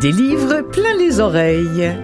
Des livres plein les oreilles.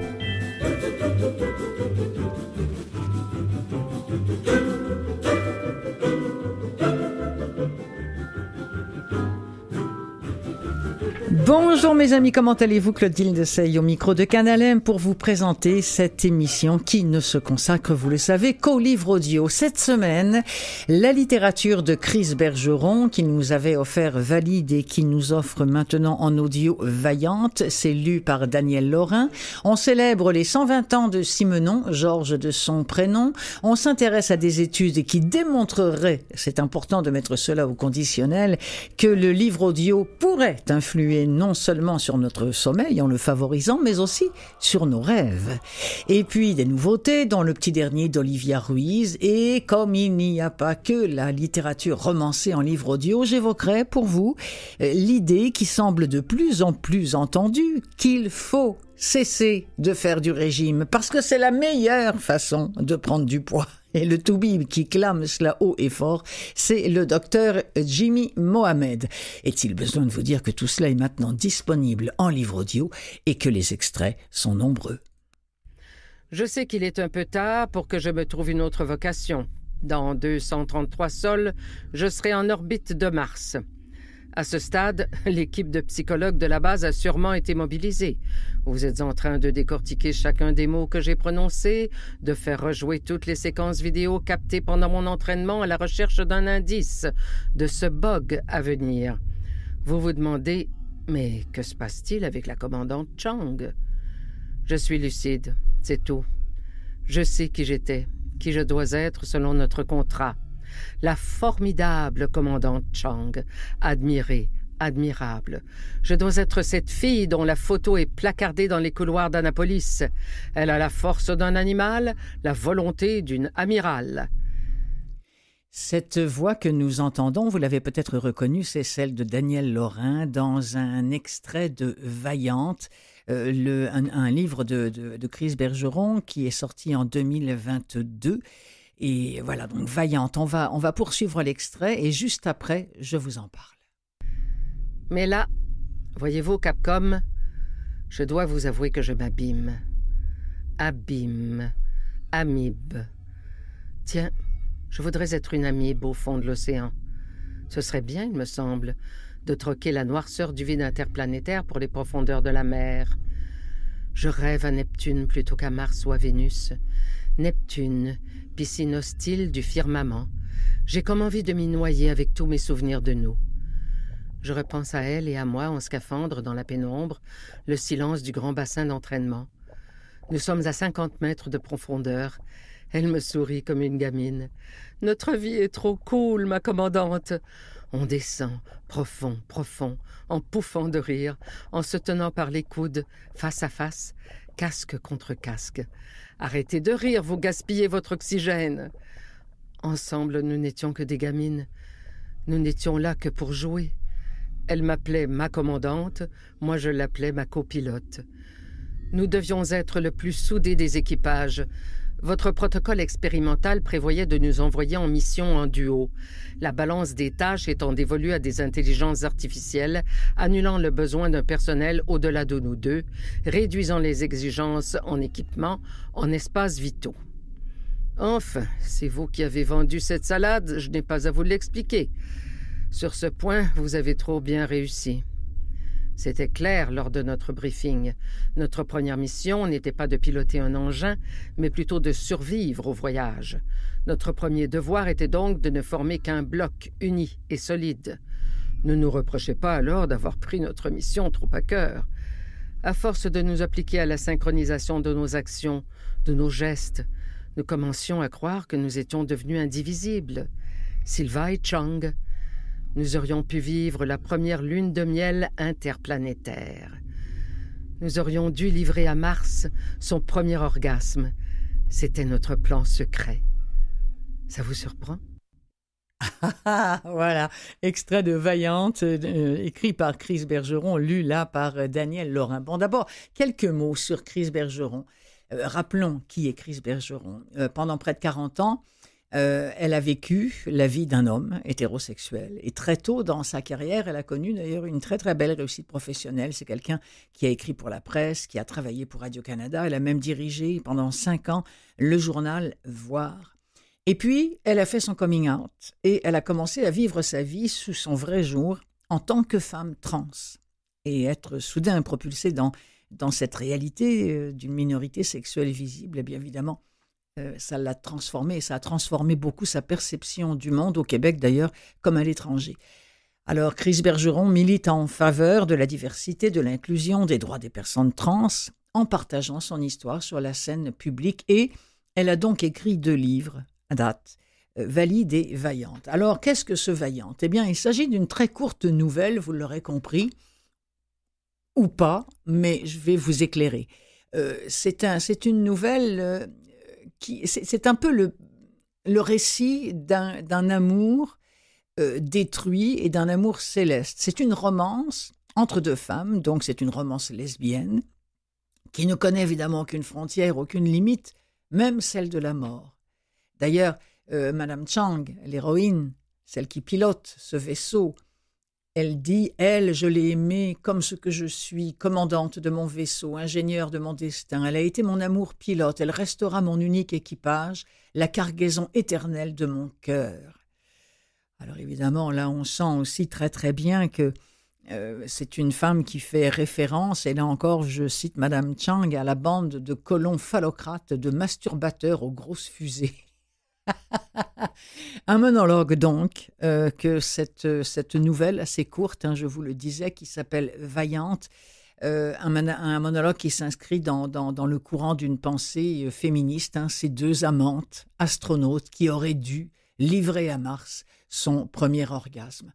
Bonjour mes amis, comment allez-vous Claudine Seille au micro de Canal pour vous présenter cette émission qui ne se consacre, vous le savez, qu'au livre audio. Cette semaine, la littérature de Chris Bergeron qui nous avait offert Valide et qui nous offre maintenant en audio Vaillante, c'est lu par Daniel Laurin. On célèbre les 120 ans de Simenon, Georges de son prénom. On s'intéresse à des études qui démontreraient, c'est important de mettre cela au conditionnel, que le livre audio pourrait influer non seulement sur notre sommeil en le favorisant, mais aussi sur nos rêves. Et puis des nouveautés dont le petit dernier d'Olivia Ruiz. Et comme il n'y a pas que la littérature romancée en livre audio, j'évoquerai pour vous euh, l'idée qui semble de plus en plus entendue qu'il faut cesser de faire du régime parce que c'est la meilleure façon de prendre du poids et le Toubib qui clame cela haut et fort, c'est le docteur Jimmy Mohamed. Est-il besoin de vous dire que tout cela est maintenant disponible en livre audio et que les extraits sont nombreux? Je sais qu'il est un peu tard pour que je me trouve une autre vocation. Dans 233 sols, je serai en orbite de Mars. À ce stade, l'équipe de psychologues de la base a sûrement été mobilisée. Vous êtes en train de décortiquer chacun des mots que j'ai prononcés, de faire rejouer toutes les séquences vidéo captées pendant mon entraînement à la recherche d'un indice, de ce bug à venir. Vous vous demandez, mais que se passe-t-il avec la commandante Chang Je suis lucide, c'est tout. Je sais qui j'étais, qui je dois être selon notre contrat. La formidable commandante Chang, admirée, admirable. Je dois être cette fille dont la photo est placardée dans les couloirs d'Annapolis. Elle a la force d'un animal, la volonté d'une amirale. Cette voix que nous entendons, vous l'avez peut-être reconnue, c'est celle de Daniel Lorrain dans un extrait de Vaillante, euh, un, livre de, de Chris Bergeron qui est sorti en 2022 et voilà, donc vaillante, on va, on va poursuivre l'extrait et juste après, je vous en parle. Mais là, voyez-vous, Capcom, je dois vous avouer que je m'abîme. Abîme. Amibe. Tiens, je voudrais être une amibe au fond de l'océan. Ce serait bien, il me semble, de troquer la noirceur du vide interplanétaire pour les profondeurs de la mer. Je rêve à Neptune plutôt qu'à Mars ou à Vénus. Neptune, piscine hostile du firmament. J'ai comme envie de m'y noyer avec tous mes souvenirs de nous. Je repense à elle et à moi en scaphandre dans la pénombre, le silence du grand bassin d'entraînement. Nous sommes à 50 mètres de profondeur. Elle me sourit comme une gamine. Notre vie est trop cool, ma commandante. On descend, profond, profond, en pouffant de rire, en se tenant par les coudes, face à face, casque contre casque. Arrêtez de rire, vous gaspillez votre oxygène. Ensemble, nous n'étions que des gamines. Nous n'étions là que pour jouer. Elle m'appelait ma commandante, moi je l'appelais ma copilote. Nous devions être le plus soudé des équipages. Votre protocole expérimental prévoyait de nous envoyer en mission en duo, la balance des tâches étant dévolue à des intelligences artificielles, annulant le besoin d'un personnel au-delà de nous deux, réduisant les exigences en équipement, en espaces vitaux. Enfin, c'est vous qui avez vendu cette salade, je n'ai pas à vous l'expliquer. Sur ce point, vous avez trop bien réussi. C'était clair lors de notre briefing. Notre première mission n'était pas de piloter un engin, mais plutôt de survivre au voyage. Notre premier devoir était donc de ne former qu'un bloc uni et solide. Ne nous reprochez pas alors d'avoir pris notre mission trop à cœur. À force de nous appliquer à la synchronisation de nos actions, de nos gestes, nous commencions à croire que nous étions devenus indivisibles. Sylvain et Chang, nous aurions pu vivre la première lune de miel interplanétaire. Nous aurions dû livrer à Mars son premier orgasme. C'était notre plan secret. Ça vous surprend ah, ah, voilà, extrait de Vaillante, euh, euh, écrit par Chris Bergeron, lu là par euh, Daniel Laurin. Bon, d'abord, quelques mots sur Chris Bergeron. rappelons qui est Chris Bergeron. pendant près de 40 ans, euh, elle a vécu la vie d'un homme hétérosexuel et très tôt dans sa carrière, elle a connu d'ailleurs une très très belle réussite professionnelle. C'est quelqu'un qui a écrit pour la presse, qui a travaillé pour Radio-Canada. Elle a même dirigé pendant cinq ans le journal Voir. Et puis, elle a fait son coming out et elle a commencé à vivre sa vie sous son vrai jour en tant que femme trans et être soudain propulsée dans, dans cette réalité euh, d'une minorité sexuelle visible, eh bien évidemment, euh, ça l'a transformé, ça a transformé beaucoup sa perception du monde, au Québec d'ailleurs, comme à l'étranger. Alors, Chris Bergeron milite en faveur de la diversité, de l'inclusion, des droits des personnes trans, en partageant son histoire sur la scène publique, et elle a donc écrit deux livres à date, euh, Valide et Vaillante. Alors, qu'est-ce que ce Vaillante Eh bien, il s'agit d'une très courte nouvelle, vous l'aurez compris, ou pas, mais je vais vous éclairer. Euh, c'est un, une nouvelle c'est un peu le, récit d'un amour euh, détruit et d'un amour céleste. C'est une romance entre deux femmes, donc c'est une romance lesbienne, qui ne connaît évidemment aucune frontière, aucune limite, même celle de la mort. D'ailleurs, euh, Madame Chang, l'héroïne, celle qui pilote ce vaisseau, elle dit, elle, je l'ai aimée comme ce que je suis, commandante de mon vaisseau, ingénieure de mon destin. Elle a été mon amour pilote, elle restera mon unique équipage, la cargaison éternelle de mon cœur. Alors évidemment, là, on sent aussi très très bien que euh, c'est une femme qui fait référence, et là encore, je cite Madame Chang, à la bande de colons phallocrates, de masturbateurs aux grosses fusées. un monologue donc euh, que cette, euh, cette nouvelle assez courte, hein, je vous le disais, qui s'appelle Vaillante, euh, un, monologue qui s'inscrit dans, dans, le courant d'une pensée féministe, hein, ces deux amantes astronautes qui auraient dû livrer à Mars son premier orgasme.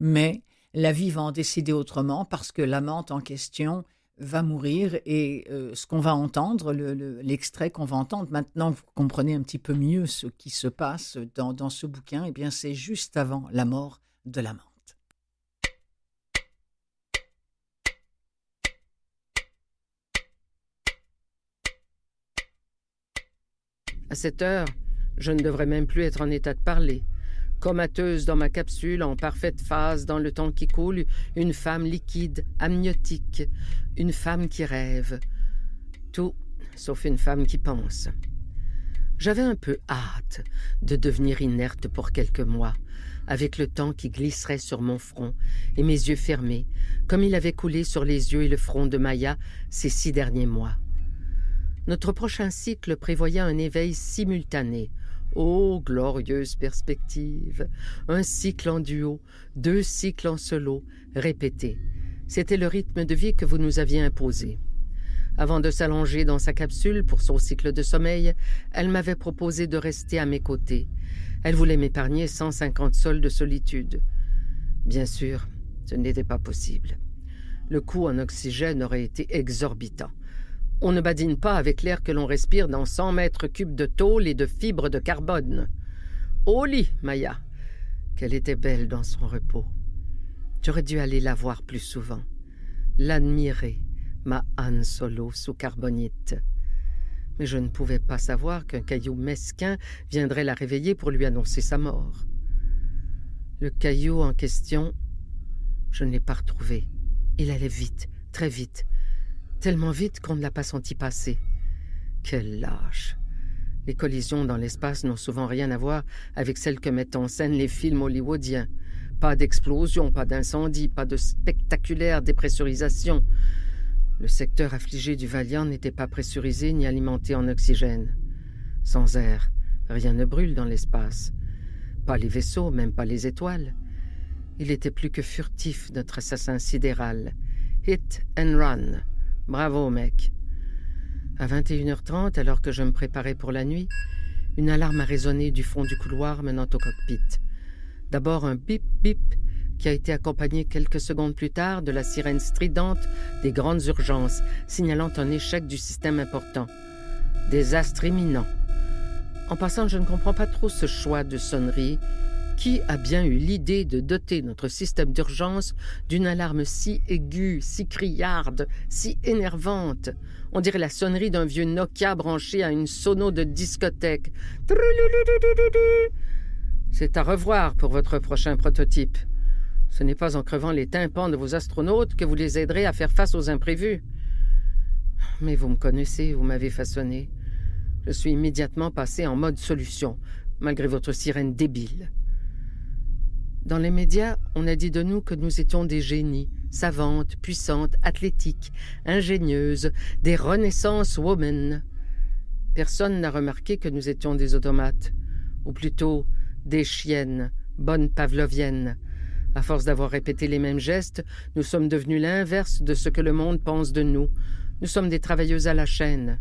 Mais la vie va en décider autrement parce que l'amante en question va mourir et euh, ce qu'on va entendre, l'extrait qu'on va entendre, maintenant vous comprenez un petit peu mieux ce qui se passe dans, ce bouquin, et eh bien c'est juste avant la mort de l'amante. À cette heure, je ne devrais même plus être en état de parler dans ma capsule, en parfaite phase dans le temps qui coule, une femme liquide, amniotique, une femme qui rêve. Tout sauf une femme qui pense. J'avais un peu hâte de devenir inerte pour quelques mois, avec le temps qui glisserait sur mon front et mes yeux fermés, comme il avait coulé sur les yeux et le front de Maya ces six derniers mois. Notre prochain cycle prévoyait un éveil simultané, oh, glorieuse perspective Un cycle en duo, deux cycles en solo, répétés. C'était le rythme de vie que vous nous aviez imposé. Avant de s'allonger dans sa capsule pour son cycle de sommeil, elle m'avait proposé de rester à mes côtés. Elle voulait m'épargner 150 sols de solitude. Bien sûr, ce n'était pas possible. Le coût en oxygène aurait été exorbitant. On ne badine pas avec l'air que l'on respire dans 100 mètres cubes de tôle et de fibres de carbone. Au lit, Maya. Qu'elle était belle dans son repos. J'aurais dû aller la voir plus souvent. L'admirer, ma Anne Solo sous carbonite. Mais je ne pouvais pas savoir qu'un caillou mesquin viendrait la réveiller pour lui annoncer sa mort. Le caillou en question, je ne l'ai pas retrouvé. Il allait vite, très vite, Tellement vite qu'on ne l'a pas senti passer. Quel lâche. Les collisions dans l'espace n'ont souvent rien à voir avec celles que mettent en scène les films hollywoodiens. Pas d'explosion, pas d'incendie, pas de spectaculaire dépressurisation. Le secteur affligé du Valiant n'était pas pressurisé ni alimenté en oxygène. Sans air, rien ne brûle dans l'espace. Pas les vaisseaux, même pas les étoiles. Il était plus que furtif, notre assassin sidéral. Hit and run. Bravo, mec. À 21h30, alors que je me préparais pour la nuit, une alarme a résonné du fond du couloir menant au cockpit. D'abord un bip bip qui a été accompagné quelques secondes plus tard de la sirène stridente des grandes urgences, signalant un échec du système important. Désastre imminent. En passant, je ne comprends pas trop ce choix de sonnerie qui a bien eu l'idée de doter notre système d'urgence d'une alarme si aiguë, si criarde, si énervante On dirait la sonnerie d'un vieux Nokia branché à une sono de discothèque. C'est à revoir pour votre prochain prototype. Ce n'est pas en crevant les tympans de vos astronautes que vous les aiderez à faire face aux imprévus. Mais vous me connaissez, vous m'avez façonné. Je suis immédiatement passé en mode solution, malgré votre sirène débile. Dans les médias, on a dit de nous que nous étions des génies, savantes, puissantes, athlétiques, ingénieuses, des renaissance women. Personne n'a remarqué que nous étions des automates, ou plutôt des chiennes, bonnes pavloviennes. À force d'avoir répété les mêmes gestes, nous sommes devenus l'inverse de ce que le monde pense de nous. Nous sommes des travailleuses à la chaîne.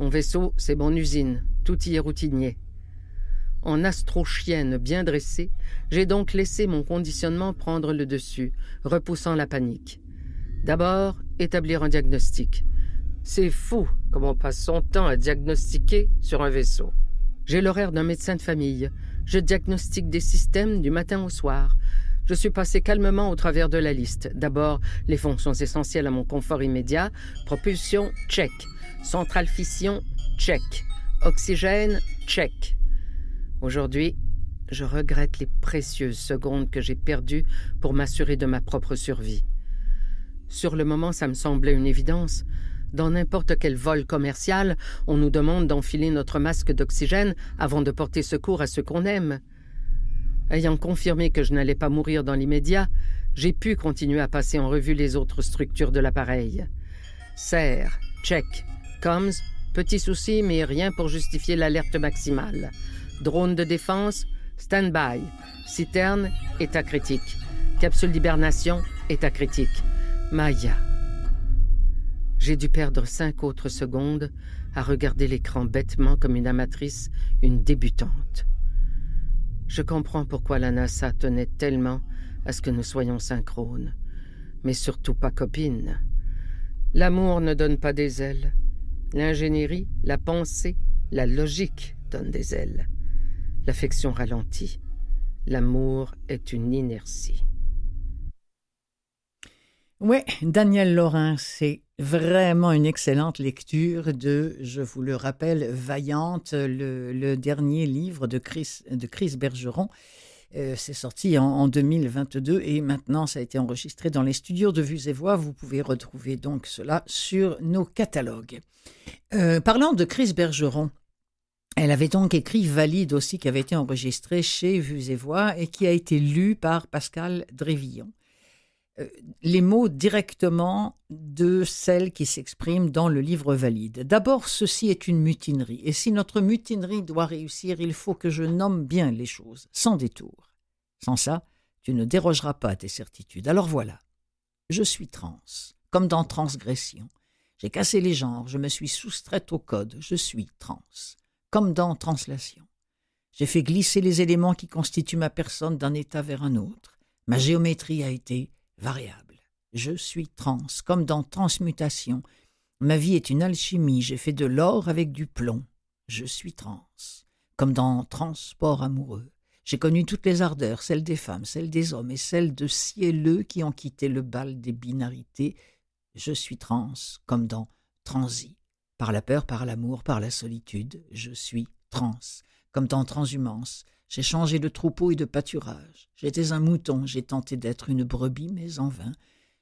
Mon vaisseau, c'est mon usine, tout y est routinier. En astrochienne bien dressée, j'ai donc laissé mon conditionnement prendre le dessus, repoussant la panique. D'abord, établir un diagnostic. C'est fou comme on passe son temps à diagnostiquer sur un vaisseau. J'ai l'horaire d'un médecin de famille. Je diagnostique des systèmes du matin au soir. Je suis passé calmement au travers de la liste. D'abord, les fonctions essentielles à mon confort immédiat. Propulsion, check. Centrale fission, check. Oxygène, check. Aujourd'hui, je regrette les précieuses secondes que j'ai perdues pour m'assurer de ma propre survie. Sur le moment, ça me semblait une évidence. Dans n'importe quel vol commercial, on nous demande d'enfiler notre masque d'oxygène avant de porter secours à ceux qu'on aime. Ayant confirmé que je n'allais pas mourir dans l'immédiat, j'ai pu continuer à passer en revue les autres structures de l'appareil. Serre, check, comms, petit souci mais rien pour justifier l'alerte maximale. Drone de défense, stand-by. Citerne, état critique. Capsule d'hibernation, état critique. Maya. J'ai dû perdre cinq autres secondes à regarder l'écran bêtement comme une amatrice, une débutante. Je comprends pourquoi la NASA tenait tellement à ce que nous soyons synchrones, mais surtout pas copines. L'amour ne donne pas des ailes. L'ingénierie, la pensée, la logique donnent des ailes. L'affection ralentit. L'amour est une inertie. Oui, Daniel Laurent, c'est vraiment une excellente lecture de, je vous le rappelle, Vaillante, le, dernier livre de Chris, de Chris Bergeron. Euh, c'est sorti en, 2022 et maintenant ça a été enregistré dans les studios de Vues et Voix. Vous pouvez retrouver donc cela sur nos catalogues. Euh, parlant de Chris Bergeron, elle avait donc écrit Valide aussi, qui avait été enregistré chez Vues et Voix et qui a été lu par Pascal Drévillon. Euh, les mots directement de celle qui s'exprime dans le livre valide. D'abord, ceci est une mutinerie, et si notre mutinerie doit réussir, il faut que je nomme bien les choses, sans détour. Sans ça, tu ne dérogeras pas à tes certitudes. Alors voilà, je suis trans, comme dans transgression. J'ai cassé les genres, je me suis soustraite au code, je suis trans comme dans Translation. J'ai fait glisser les éléments qui constituent ma personne d'un état vers un autre. Ma géométrie a été variable. Je suis trans, comme dans Transmutation. Ma vie est une alchimie, j'ai fait de l'or avec du plomb. Je suis trans, comme dans Transport amoureux. J'ai connu toutes les ardeurs, celles des femmes, celles des hommes et celles de cieleux qui ont quitté le bal des binarités. Je suis trans, comme dans Transi par la peur, par l'amour, par la solitude, je suis trans, comme dans Transhumance. J'ai changé de troupeau et de pâturage. J'étais un mouton, j'ai tenté d'être une brebis, mais en vain.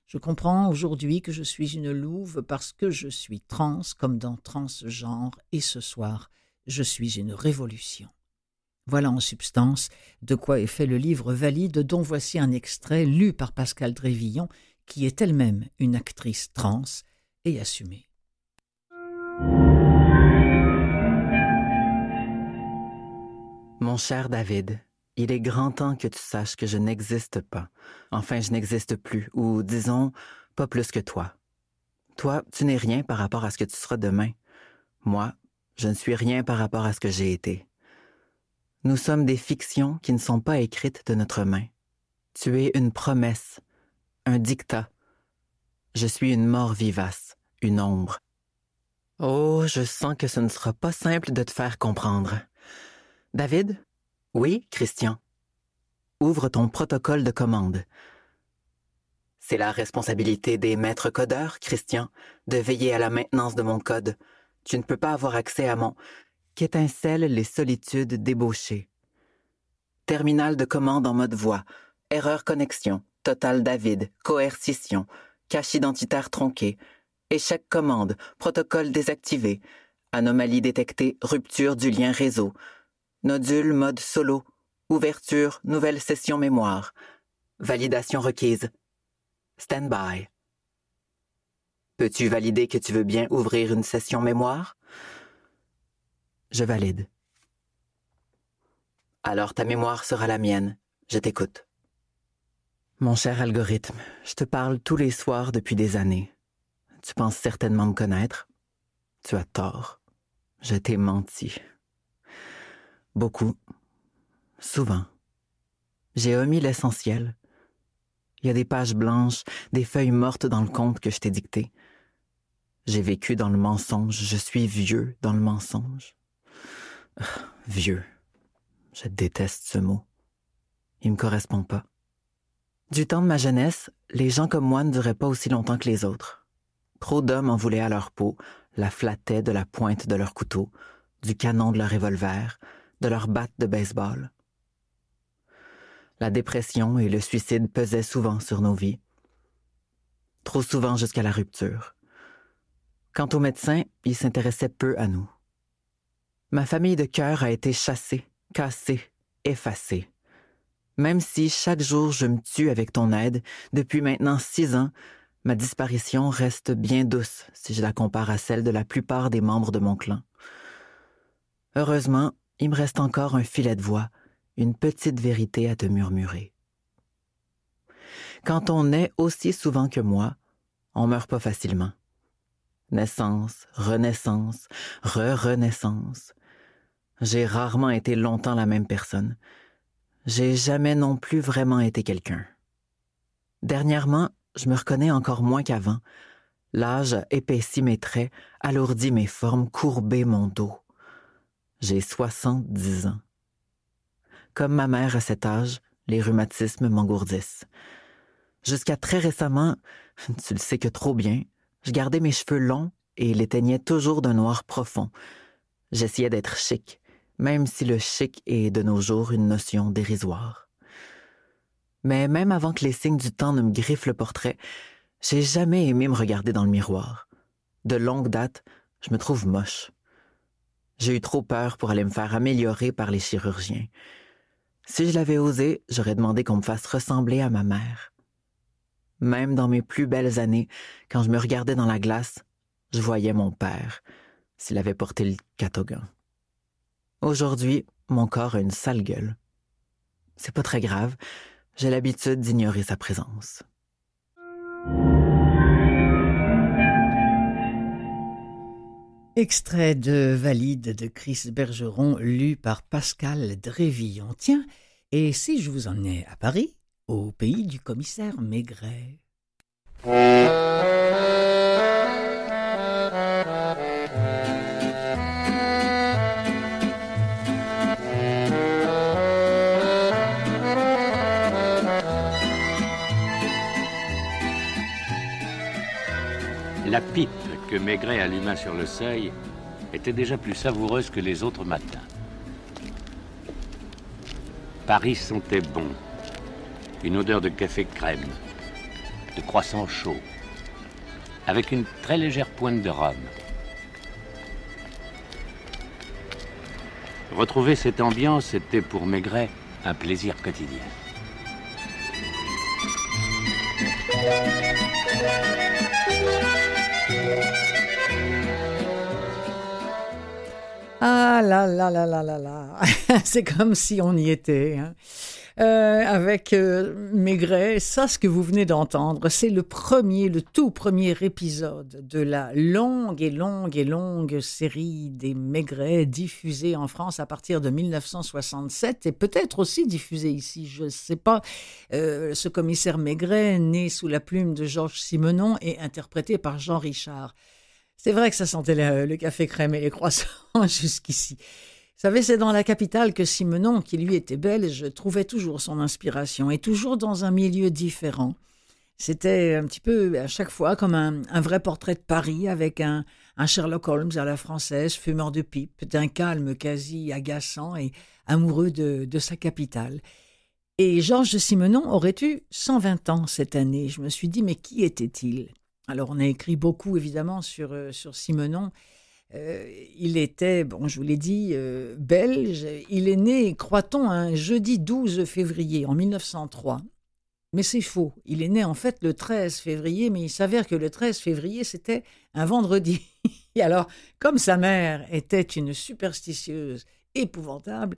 Je comprends aujourd'hui que je suis une louve parce que je suis trans, comme dans transgenre, et ce soir, je suis une révolution. Voilà en substance de quoi est fait le livre Valide, dont voici un extrait lu par Pascal Drévillon, qui est elle-même une actrice trans et assumée. cher David, il est grand temps que tu saches que je n'existe pas. Enfin, je n'existe plus, ou disons, pas plus que toi. Toi, tu n'es rien par rapport à ce que tu seras demain. Moi, je ne suis rien par rapport à ce que j'ai été. Nous sommes des fictions qui ne sont pas écrites de notre main. Tu es une promesse, un dictat. Je suis une mort vivace, une ombre. Oh, je sens que ce ne sera pas simple de te faire comprendre. David, oui, Christian. Ouvre ton protocole de commande. C'est la responsabilité des maîtres codeurs, Christian, de veiller à la maintenance de mon code. Tu ne peux pas avoir accès à mon... Qu'étincellent les solitudes débauchées. Terminal de commande en mode voix. Erreur connexion. Total David. Coercition. Cache identitaire tronqué. Échec commande. Protocole désactivé. Anomalie détectée. Rupture du lien réseau. Nodule mode solo. Ouverture, nouvelle session mémoire. Validation requise. Standby. Peux-tu valider que tu veux bien ouvrir une session mémoire? Je valide. Alors ta mémoire sera la mienne. Je t'écoute. Mon cher algorithme, je te parle tous les soirs depuis des années. Tu penses certainement me connaître. Tu as tort. Je t'ai menti. Beaucoup. Souvent. J'ai omis l'essentiel. Il y a des pages blanches, des feuilles mortes dans le compte que je t'ai dicté. J'ai vécu dans le mensonge, je suis vieux dans le mensonge. vieux. Je déteste ce mot. Il me correspond pas. Du temps de ma jeunesse, les gens comme moi ne duraient pas aussi longtemps que les autres. Trop d'hommes en voulaient à leur peau, la flattaient de la pointe de leur couteau, du canon de leur revolver, de leur batte de baseball. La dépression et le suicide pesaient souvent sur nos vies, trop souvent jusqu'à la rupture. Quant aux médecins, ils s'intéressaient peu à nous. Ma famille de cœur a été chassée, cassée, effacée. Même si chaque jour je me tue avec ton aide, depuis maintenant six ans, ma disparition reste bien douce si je la compare à celle de la plupart des membres de mon clan. Heureusement, il me reste encore un filet de voix, une petite vérité à te murmurer. Quand on naît aussi souvent que moi, on meurt pas facilement. Naissance, renaissance, re-renaissance. J'ai rarement été longtemps la même personne. J'ai jamais non plus vraiment été quelqu'un. Dernièrement, je me reconnais encore moins qu'avant. L'âge épaissit mes traits, alourdit mes formes, courbé mon dos. J'ai 70 ans. Comme ma mère à cet âge, les rhumatismes m'engourdissent. Jusqu'à très récemment, tu le sais que trop bien, je gardais mes cheveux longs et les teignais toujours d'un noir profond. J'essayais d'être chic, même si le chic est de nos jours une notion dérisoire. Mais même avant que les signes du temps ne me griffent le portrait, j'ai jamais aimé me regarder dans le miroir. De longue date, je me trouve moche. J'ai eu trop peur pour aller me faire améliorer par les chirurgiens. Si je l'avais osé, j'aurais demandé qu'on me fasse ressembler à ma mère. Même dans mes plus belles années, quand je me regardais dans la glace, je voyais mon père, s'il avait porté le catogan. Aujourd'hui, mon corps a une sale gueule. C'est pas très grave, j'ai l'habitude d'ignorer sa présence. Extrait de Valide de Chris Bergeron, lu par Pascal Drévillon. Tiens, et si je vous en ai à Paris, au pays du commissaire Maigret La pipe que Maigret alluma sur le seuil était déjà plus savoureuse que les autres matins. Paris sentait bon. Une odeur de café crème, de croissant chaud, avec une très légère pointe de rhum. Retrouver cette ambiance était pour Maigret un plaisir quotidien. Ah là là là là là là, c'est comme si on y était. Hein. Euh, avec euh, Maigret. Ça, ce que vous venez d'entendre, c'est le premier, le tout premier épisode de la longue et longue et longue série des Maigret diffusée en France à partir de 1967 et peut-être aussi diffusée ici, je ne sais pas. Euh, ce commissaire Maigret, né sous la plume de Georges Simenon et interprété par Jean Richard. C'est vrai que ça sentait le café crème et les croissants jusqu'ici savez, c'est dans la capitale que Simenon, qui lui était belge, trouvait toujours son inspiration et toujours dans un milieu différent. C'était un petit peu à chaque fois comme un, vrai portrait de Paris avec un, Sherlock Holmes à la française, fumeur de pipe, d'un calme quasi agaçant et amoureux de, sa capitale. Et Georges Simonon Simenon aurait eu 120 ans cette année. Je me suis dit, mais qui était-il Alors on a écrit beaucoup évidemment sur, euh, sur Simenon euh, il était, bon, je vous l'ai dit, euh, belge. Il est né, croit-on, un jeudi 12 février en 1903. Mais c'est faux. Il est né en fait le 13 février, mais il s'avère que le 13 février, c'était un vendredi. alors, comme sa mère était une superstitieuse épouvantable,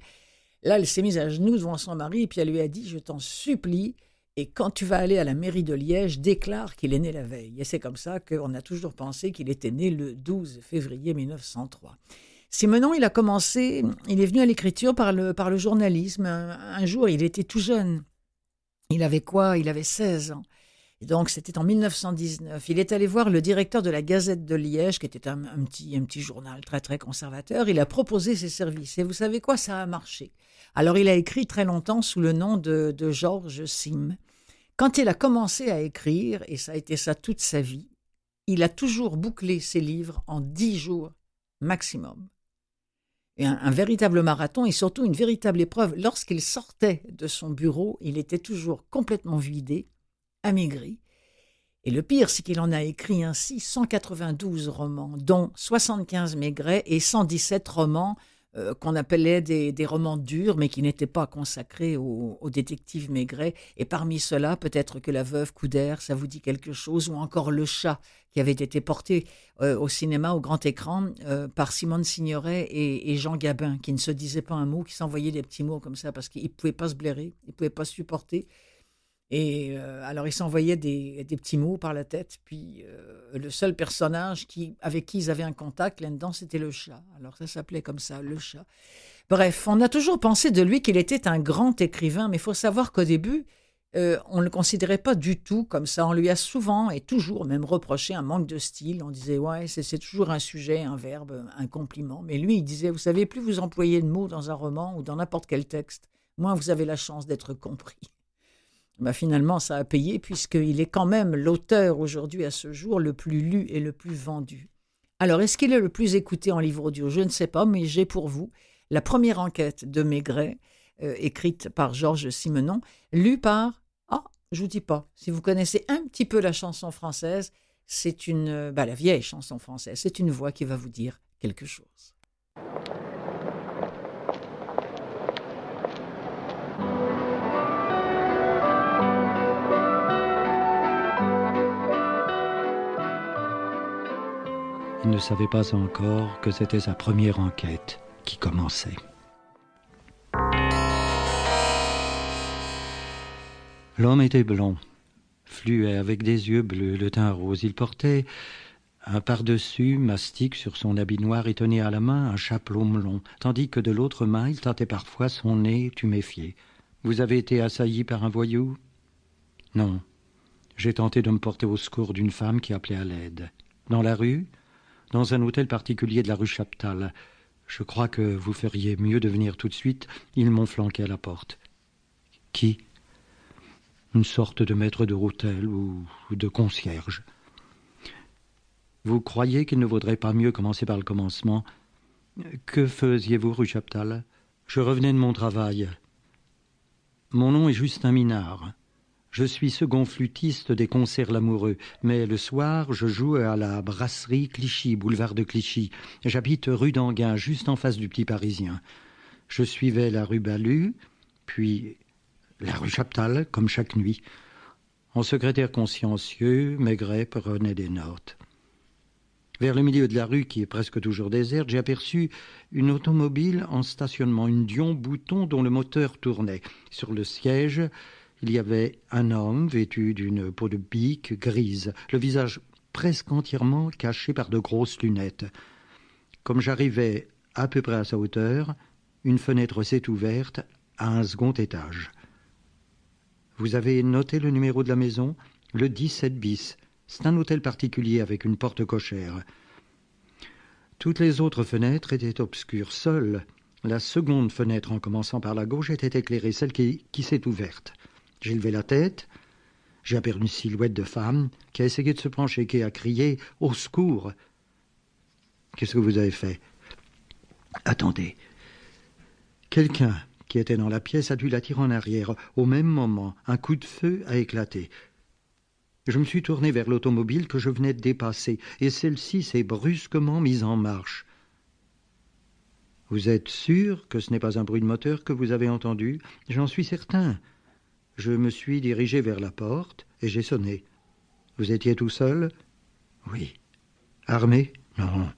là, elle s'est mise à genoux devant son mari et puis elle lui a dit Je t'en supplie, et quand tu vas aller à la mairie de Liège, déclare qu'il est né la veille. Et c'est comme ça qu'on a toujours pensé qu'il était né le 12 février 1903. maintenant il a commencé, il est venu à l'écriture par le, par le journalisme. Un, jour, il était tout jeune. Il avait quoi Il avait 16 ans. Et donc, c'était en 1919. Il est allé voir le directeur de la Gazette de Liège, qui était un, petit, un petit journal très, très conservateur. Il a proposé ses services. Et vous savez quoi Ça a marché. Alors, il a écrit très longtemps sous le nom de, de Georges Sim. Quand il a commencé à écrire, et ça a été ça toute sa vie, il a toujours bouclé ses livres en dix jours maximum. un, véritable marathon et surtout une véritable épreuve. Lorsqu'il sortait de son bureau, il était toujours complètement vidé, amaigri. Et le pire, c'est qu'il en a écrit ainsi 192 romans, dont 75 maigrets et 117 romans euh, qu'on appelait des, romans durs, mais qui n'étaient pas consacrés aux au détectives Maigret. Et parmi ceux-là, peut-être que La Veuve Coudère, ça vous dit quelque chose, ou encore Le Chat, qui avait été porté euh, au cinéma, au grand écran, euh, par Simone Signoret et, Jean Gabin, qui ne se disaient pas un mot, qui s'envoyaient des petits mots comme ça, parce qu'ils ne pouvaient pas se blairer, ils ne pouvaient pas supporter. Et euh, alors, il s'envoyait des, petits mots par la tête. Puis, euh, le seul personnage qui, avec qui ils avaient un contact là-dedans, c'était le chat. Alors, ça s'appelait comme ça, le chat. Bref, on a toujours pensé de lui qu'il était un grand écrivain, mais il faut savoir qu'au début, euh, on ne le considérait pas du tout comme ça. On lui a souvent et toujours même reproché un manque de style. On disait, ouais, c'est toujours un sujet, un verbe, un compliment. Mais lui, il disait, vous savez, plus vous employez de mots dans un roman ou dans n'importe quel texte, moins vous avez la chance d'être compris. Bah, finalement, ça a payé puisqu'il est quand même l'auteur aujourd'hui à ce jour le plus lu et le plus vendu. Alors, est-ce qu'il est le plus écouté en livre audio Je ne sais pas, mais j'ai pour vous la première enquête de Maigret, euh, écrite par Georges Simenon, lue par... Ah, je vous dis pas, si vous connaissez un petit peu la chanson française, c'est une... Bah, la vieille chanson française, c'est une voix qui va vous dire quelque chose. Il ne savait pas encore que c'était sa première enquête qui commençait. L'homme était blond, fluet, avec des yeux bleus, le teint rose. Il portait un pardessus mastic sur son habit noir et tenait à la main un chapeau melon, tandis que de l'autre main il tâtait parfois son nez tuméfié. Vous avez été assailli par un voyou Non. J'ai tenté de me porter au secours d'une femme qui appelait à l'aide. Dans la rue dans un hôtel particulier de la rue Chaptal. Je crois que vous feriez mieux de venir tout de suite. Ils m'ont flanqué à la porte. Qui Une sorte de maître de hôtel ou, de concierge. Vous croyez qu'il ne vaudrait pas mieux commencer par le commencement Que faisiez-vous rue Chaptal Je revenais de mon travail. Mon nom est Justin Minard. Je suis second flûtiste des concerts l'amoureux, mais le soir, je joue à la brasserie Clichy, boulevard de Clichy. J'habite rue d'Anguin, juste en face du Petit Parisien. Je suivais la rue Balu, puis la rue Chaptal, comme chaque nuit. En secrétaire consciencieux, Maigret prenait des notes. Vers le milieu de la rue, qui est presque toujours déserte, j'ai aperçu une automobile en stationnement, une Dion Bouton dont le moteur tournait. Sur le siège, il y avait un homme vêtu d'une peau de bique grise, le visage presque entièrement caché par de grosses lunettes. Comme j'arrivais à peu près à sa hauteur, une fenêtre s'est ouverte à un second étage. Vous avez noté le numéro de la maison Le 17 bis. C'est un hôtel particulier avec une porte cochère. Toutes les autres fenêtres étaient obscures. Seule la seconde fenêtre, en commençant par la gauche, était éclairée, celle qui s'est ouverte. J'ai levé la tête. J'ai aperçu une silhouette de femme qui a essayé de se pencher, qui a crié Au secours Qu'est-ce que vous avez fait Attendez. Quelqu'un qui était dans la pièce a dû la tirer en arrière. Au même moment, un coup de feu a éclaté. Je me suis tourné vers l'automobile que je venais de dépasser, et celle-ci s'est brusquement mise en marche. Vous êtes sûr que ce n'est pas un bruit de moteur que vous avez entendu J'en suis certain. Je me suis dirigé vers la porte et j'ai sonné. Vous étiez tout seul Oui. Armé Non.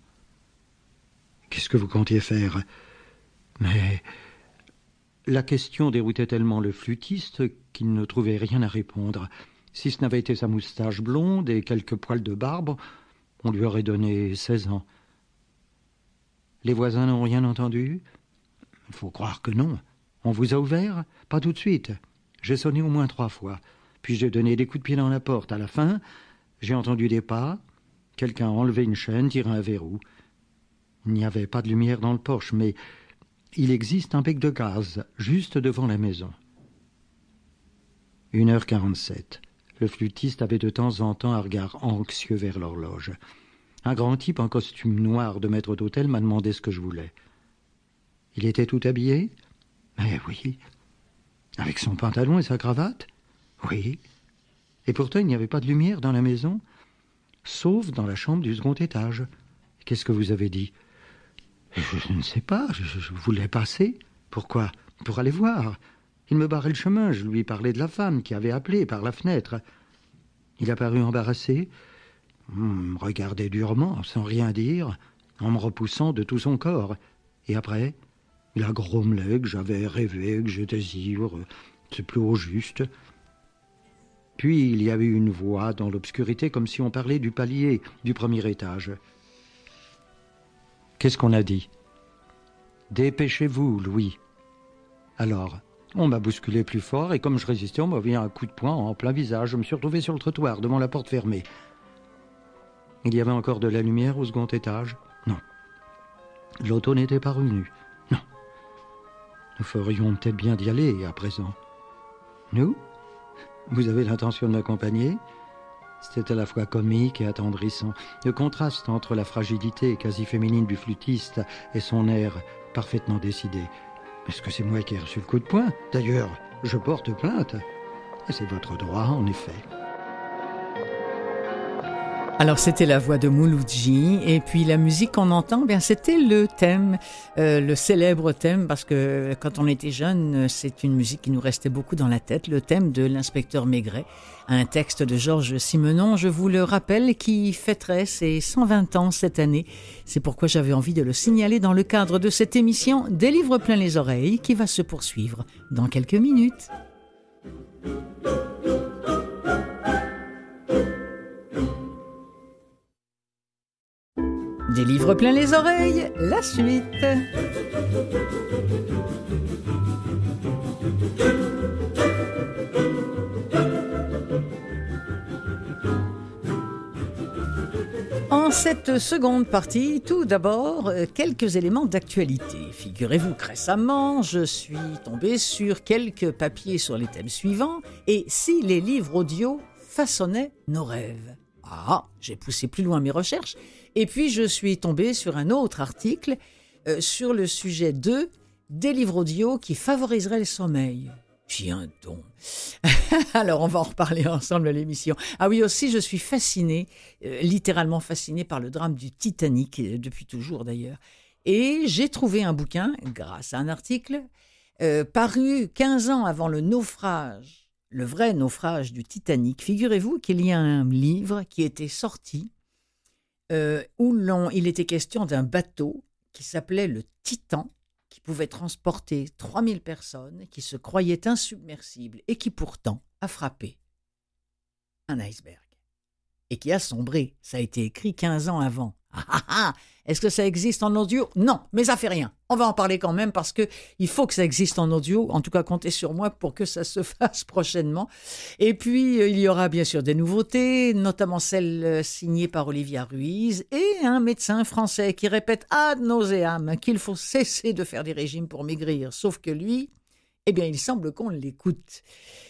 Qu'est-ce que vous comptiez faire Mais. La question déroutait tellement le flûtiste qu'il ne trouvait rien à répondre. Si ce n'avait été sa moustache blonde et quelques poils de barbe, on lui aurait donné seize ans. Les voisins n'ont rien entendu Faut croire que non. On vous a ouvert Pas tout de suite. J'ai sonné au moins trois fois, puis j'ai donné des coups de pied dans la porte. À la fin, j'ai entendu des pas, quelqu'un a enlevé une chaîne, tiré un verrou. Il n'y avait pas de lumière dans le porche, mais il existe un bec de gaz juste devant la maison. heure quarante-sept. Le flûtiste avait de temps en temps un regard anxieux vers l'horloge. Un grand type en costume noir de maître d'hôtel m'a demandé ce que je voulais. Il était tout habillé Eh oui, avec son pantalon et sa cravate Oui. Et pourtant, il n'y avait pas de lumière dans la maison, sauf dans la chambre du second étage. Qu'est-ce que vous avez dit je, ne sais pas, je, voulais passer. Pourquoi Pour aller voir. Il me barrait le chemin, je lui parlais de la femme qui avait appelé par la fenêtre. Il apparut embarrassé, me hmm, regardait durement, sans rien dire, en me repoussant de tout son corps. Et après il a que j'avais rêvé, que j'étais ivre, c'est plus au juste. Puis il y avait une voix dans l'obscurité, comme si on parlait du palier du premier étage. Qu'est-ce qu'on a dit Dépêchez-vous, Louis. Alors, on m'a bousculé plus fort et comme je résistais, on m'a vu un coup de poing en plein visage. Je me suis retrouvé sur le trottoir, devant la porte fermée. Il y avait encore de la lumière au second étage Non. L'auto n'était pas revenue. Nous ferions peut-être bien d'y aller à présent. Nous Vous avez l'intention de m'accompagner C'était à la fois comique et attendrissant. Le contraste entre la fragilité quasi féminine du flûtiste et son air parfaitement décidé. Est-ce que c'est moi qui ai reçu le coup de poing D'ailleurs, je porte plainte. c'est votre droit, en effet. Alors c'était la voix de Mouloudji et puis la musique qu'on entend, eh bien c'était le thème, euh, le célèbre thème parce que quand on était jeune, c'est une musique qui nous restait beaucoup dans la tête, le thème de l'inspecteur Maigret, un texte de Georges Simenon, je vous le rappelle, qui fêterait ses 120 ans cette année. C'est pourquoi j'avais envie de le signaler dans le cadre de cette émission Des livres plein les oreilles qui va se poursuivre dans quelques minutes. Des livres pleins les oreilles, la suite. En cette seconde partie, tout d'abord, euh, quelques éléments d'actualité. Figurez-vous que récemment, je suis tombé sur quelques papiers sur les thèmes suivants et si les livres audio façonnaient nos rêves. Ah, j'ai poussé plus loin mes recherches et puis je suis tombée sur un autre article euh, sur le sujet de des livres audio qui favoriseraient le sommeil. Tiens donc. Alors, on va en reparler ensemble à l'émission. Ah oui, aussi, je suis fascinée, euh, littéralement fascinée par le drame du Titanic, euh, depuis toujours d'ailleurs. Et j'ai trouvé un bouquin, grâce à un article, paru 15 ans avant le naufrage, le vrai naufrage du Titanic. Figurez-vous qu'il y a un livre qui était sorti euh, où il était question d'un bateau qui s'appelait le Titan, qui pouvait transporter 3000 personnes, qui se croyait insubmersible et qui pourtant a frappé un iceberg. Et qui a sombré, ça a été écrit 15 ans avant. Ah, ah, ah. Est-ce que ça existe en audio Non, mais ça fait rien. On va en parler quand même parce que il faut que ça existe en audio. En tout cas, comptez sur moi pour que ça se fasse prochainement. Et puis, euh, il y aura bien sûr des nouveautés, notamment celle euh, signée par Olivia Ruiz et un médecin français qui répète ad nauseam qu'il faut cesser de faire des régimes pour maigrir. Sauf que lui, eh bien, il semble qu'on l'écoute.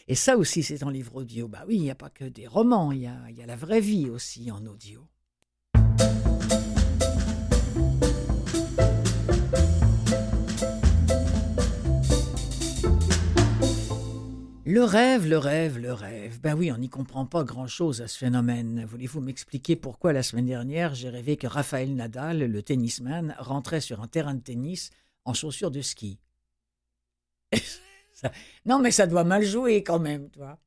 Et ça aussi, c'est en livre audio. Bah oui, il n'y a pas que des romans, il y il y a la vraie vie aussi en audio. Le rêve, le rêve, le rêve. Ben oui, on n'y comprend pas grand-chose à ce phénomène. Voulez-vous m'expliquer pourquoi la semaine dernière j'ai rêvé que Raphaël Nadal, le tennisman, rentrait sur un terrain de tennis en chaussures de ski Non, mais ça doit mal jouer quand même, toi.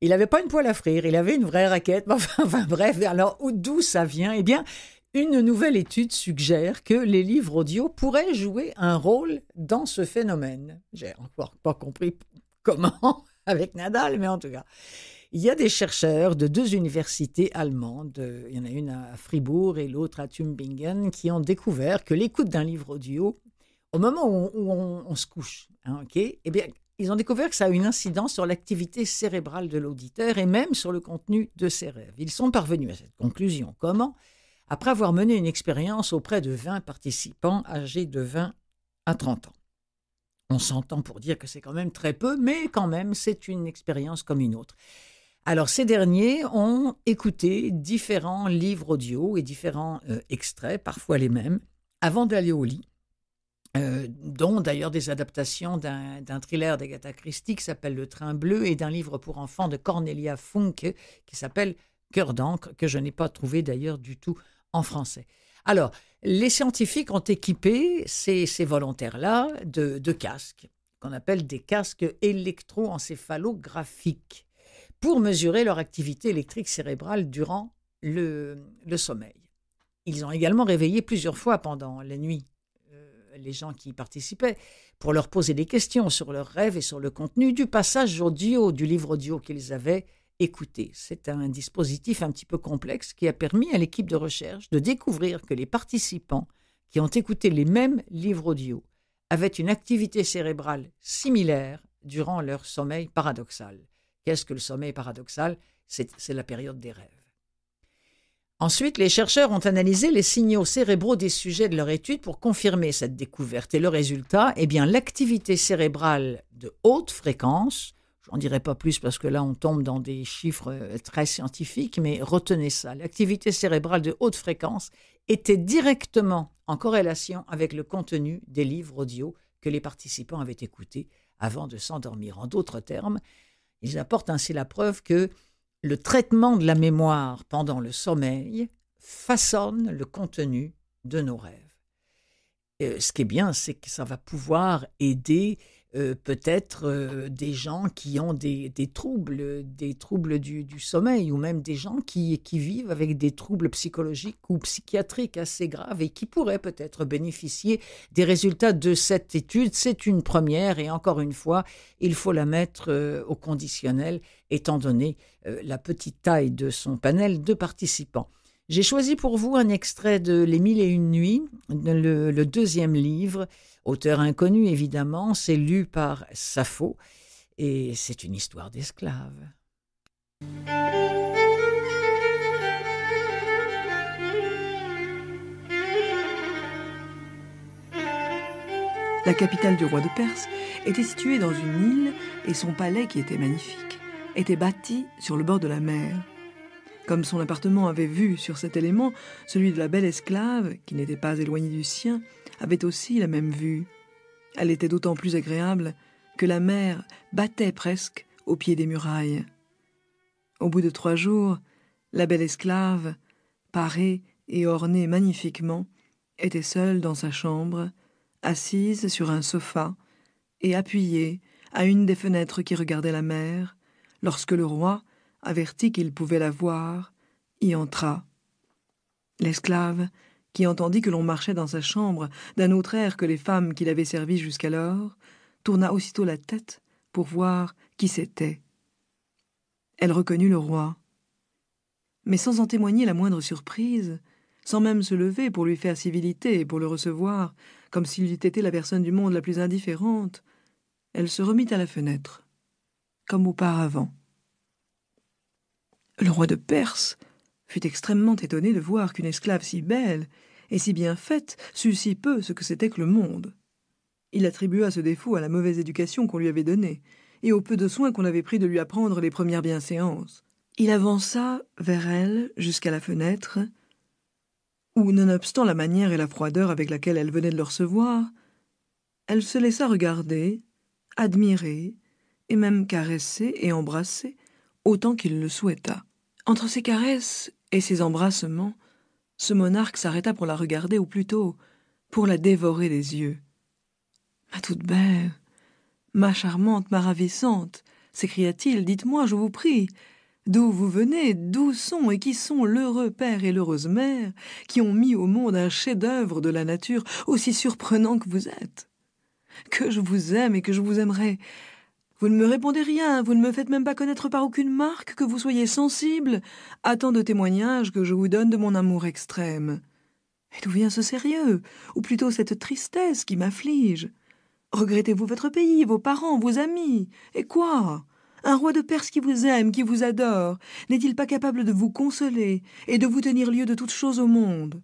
Il n'avait pas une poêle à frire, il avait une vraie raquette. Enfin, enfin bref, alors d'où ça vient Eh bien, une nouvelle étude suggère que les livres audio pourraient jouer un rôle dans ce phénomène. J'ai encore pas compris comment, avec Nadal, mais en tout cas. Il y a des chercheurs de deux universités allemandes, euh, il y en a une à Fribourg et l'autre à Tübingen, qui ont découvert que l'écoute d'un livre audio, au moment où, on, se couche, hein, eh bien, ils ont découvert que ça a une incidence sur l'activité cérébrale de l'auditeur et même sur le contenu de ses rêves. Ils sont parvenus à cette conclusion. Comment Après avoir mené une expérience auprès de 20 participants âgés de 20 à 30 ans. On s'entend pour dire que c'est quand même très peu, mais quand même, c'est une expérience comme une autre. Alors, ces derniers ont écouté différents livres audio et différents euh, extraits, parfois les mêmes, avant d'aller au lit, euh, dont d'ailleurs des adaptations d'un thriller d'Agatha Christie qui s'appelle Le Train Bleu et d'un livre pour enfants de Cornelia Funke qui s'appelle Cœur d'encre, que je n'ai pas trouvé d'ailleurs du tout en français. Alors, les scientifiques ont équipé ces, volontaires-là de, casques, qu'on appelle des casques électroencéphalographiques, pour mesurer leur activité électrique cérébrale durant le, sommeil. Ils ont également réveillé plusieurs fois pendant la nuit euh, les gens qui y participaient, pour leur poser des questions sur leurs rêves et sur le contenu du passage audio, du livre audio qu'ils avaient écouter. C'est un dispositif un petit peu complexe qui a permis à l'équipe de recherche de découvrir que les participants qui ont écouté les mêmes livres audio avaient une activité cérébrale similaire durant leur sommeil paradoxal. Qu'est-ce que le sommeil paradoxal C'est la période des rêves. Ensuite, les chercheurs ont analysé les signaux cérébraux des sujets de leur étude pour confirmer cette découverte. Et le résultat, eh bien, l'activité cérébrale de haute fréquence j'en dirait pas plus parce que là on tombe dans des chiffres euh, très scientifiques, mais retenez ça. L'activité cérébrale de haute fréquence était directement en corrélation avec le contenu des livres audio que les participants avaient écoutés avant de s'endormir. En d'autres termes, ils apportent ainsi la preuve que le traitement de la mémoire pendant le sommeil façonne le contenu de nos rêves. Euh, ce qui est bien, c'est que ça va pouvoir aider euh, peut-être euh, des gens qui ont des, troubles, des troubles du, sommeil, ou même des gens qui, vivent avec des troubles psychologiques ou psychiatriques assez graves et qui pourraient peut-être bénéficier des résultats de cette étude. C'est une première et encore une fois, il faut la mettre euh, au conditionnel étant donné la petite taille de son panel de participants. J'ai choisi pour vous un extrait de Les Mille et une nuits, le deuxième livre Auteur inconnu, évidemment, c'est lu par Sappho, et c'est une histoire d'esclave. La capitale du roi de Perse était située dans une île et son palais, qui était magnifique, était bâti sur le bord de la mer. Comme son appartement avait vu sur cet élément, celui de la belle esclave, qui n'était pas éloignée du sien, avait aussi la même vue. Elle était d'autant plus agréable que la mer battait presque au pied des murailles. Au bout de trois jours, la belle esclave, parée et ornée magnifiquement, était seule dans sa chambre, assise sur un sofa et appuyée à une des fenêtres qui regardait la mer, lorsque le roi, averti qu'il pouvait la voir, y entra. L'esclave, qui entendit que l'on marchait dans sa chambre d'un autre air que les femmes qui l'avaient servies jusqu'alors, tourna aussitôt la tête pour voir qui c'était. Elle reconnut le roi. Mais sans en témoigner la moindre surprise, sans même se lever pour lui faire civilité et pour le recevoir, comme s'il eût été la personne du monde la plus indifférente, elle se remit à la fenêtre, comme auparavant. Le roi de Perse fut extrêmement étonné de voir qu'une esclave si belle et si bien faite sut si peu ce que c'était que le monde. Il attribua ce défaut à la mauvaise éducation qu'on lui avait donnée et au peu de soins qu'on avait pris de lui apprendre les premières bienséances. Il avança vers elle jusqu'à la fenêtre, où, nonobstant la manière et la froideur avec laquelle elle venait de le recevoir, elle se laissa regarder, admirer, et même caresser et embrasser autant qu'il le souhaita. Entre ses caresses et ses embrassements, ce monarque s'arrêta pour la regarder, ou plutôt pour la dévorer des yeux. Ma toute belle, ma charmante, ma ravissante, s'écria-t-il, dites-moi, je vous prie, d'où vous venez, d'où sont et qui sont l'heureux père et l'heureuse mère qui ont mis au monde un chef-d'œuvre de la nature aussi surprenant que vous êtes. Que je vous aime et que je vous aimerai vous ne me répondez rien, vous ne me faites même pas connaître par aucune marque que vous soyez sensible à tant de témoignages que je vous donne de mon amour extrême. Et d'où vient ce sérieux, ou plutôt cette tristesse qui m'afflige Regrettez-vous votre pays, vos parents, vos amis Et quoi Un roi de Perse qui vous aime, qui vous adore, n'est-il pas capable de vous consoler et de vous tenir lieu de toutes choses au monde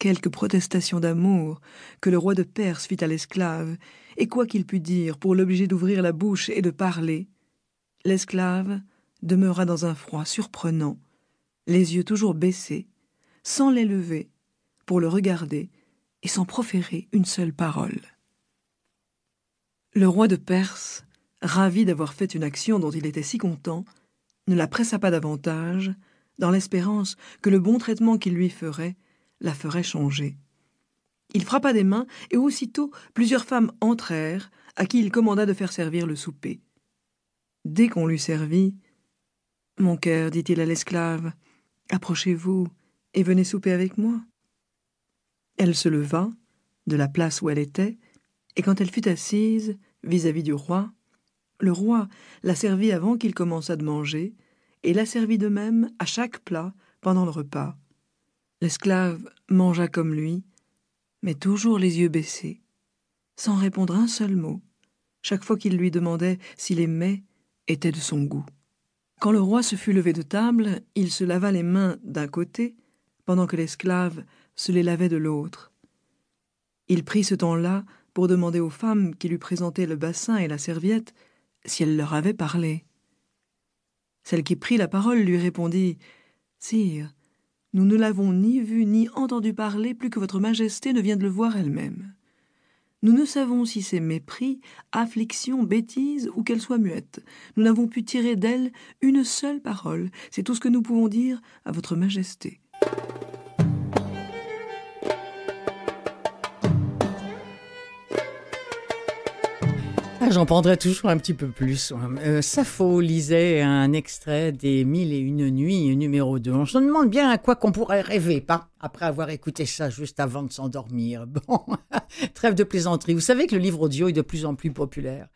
Quelques protestations d'amour que le roi de Perse fit à l'esclave, et quoi qu'il pût dire pour l'obliger d'ouvrir la bouche et de parler, l'esclave demeura dans un froid surprenant, les yeux toujours baissés, sans les lever, pour le regarder, et sans proférer une seule parole. Le roi de Perse, ravi d'avoir fait une action dont il était si content, ne la pressa pas davantage, dans l'espérance que le bon traitement qu'il lui ferait la ferait changer. Il frappa des mains, et aussitôt plusieurs femmes entrèrent, à qui il commanda de faire servir le souper. Dès qu'on l'eut servi, Mon cœur, dit-il à l'esclave, approchez-vous et venez souper avec moi. Elle se leva, de la place où elle était, et quand elle fut assise, vis à -vis du roi, le roi la servit avant qu'il commençât de manger, et la servit de même à chaque plat pendant le repas. L'esclave mangea comme lui, mais toujours les yeux baissés, sans répondre un seul mot, chaque fois qu'il lui demandait si les mets étaient de son goût. Quand le roi se fut levé de table, il se lava les mains d'un côté, pendant que l'esclave se les lavait de l'autre. Il prit ce temps-là pour demander aux femmes qui lui présentaient le bassin et la serviette si elles leur avaient parlé. Celle qui prit la parole lui répondit Sire, nous ne l'avons ni vu ni entendu parler plus que votre Majesté ne vient de le voir elle-même. Nous ne savons si c'est mépris, affliction, bêtise ou qu'elle soit muette. Nous n'avons pu tirer d'elle une seule parole. C'est tout ce que nous pouvons dire à votre Majesté. J'en prendrai toujours un petit peu plus. Euh, lisait un extrait des Mille et une nuits, numéro 2. On se demande bien à quoi qu'on pourrait rêver, pas après avoir écouté ça juste avant de s'endormir. Bon, trêve de plaisanterie. Vous savez que le livre audio est de plus en plus populaire,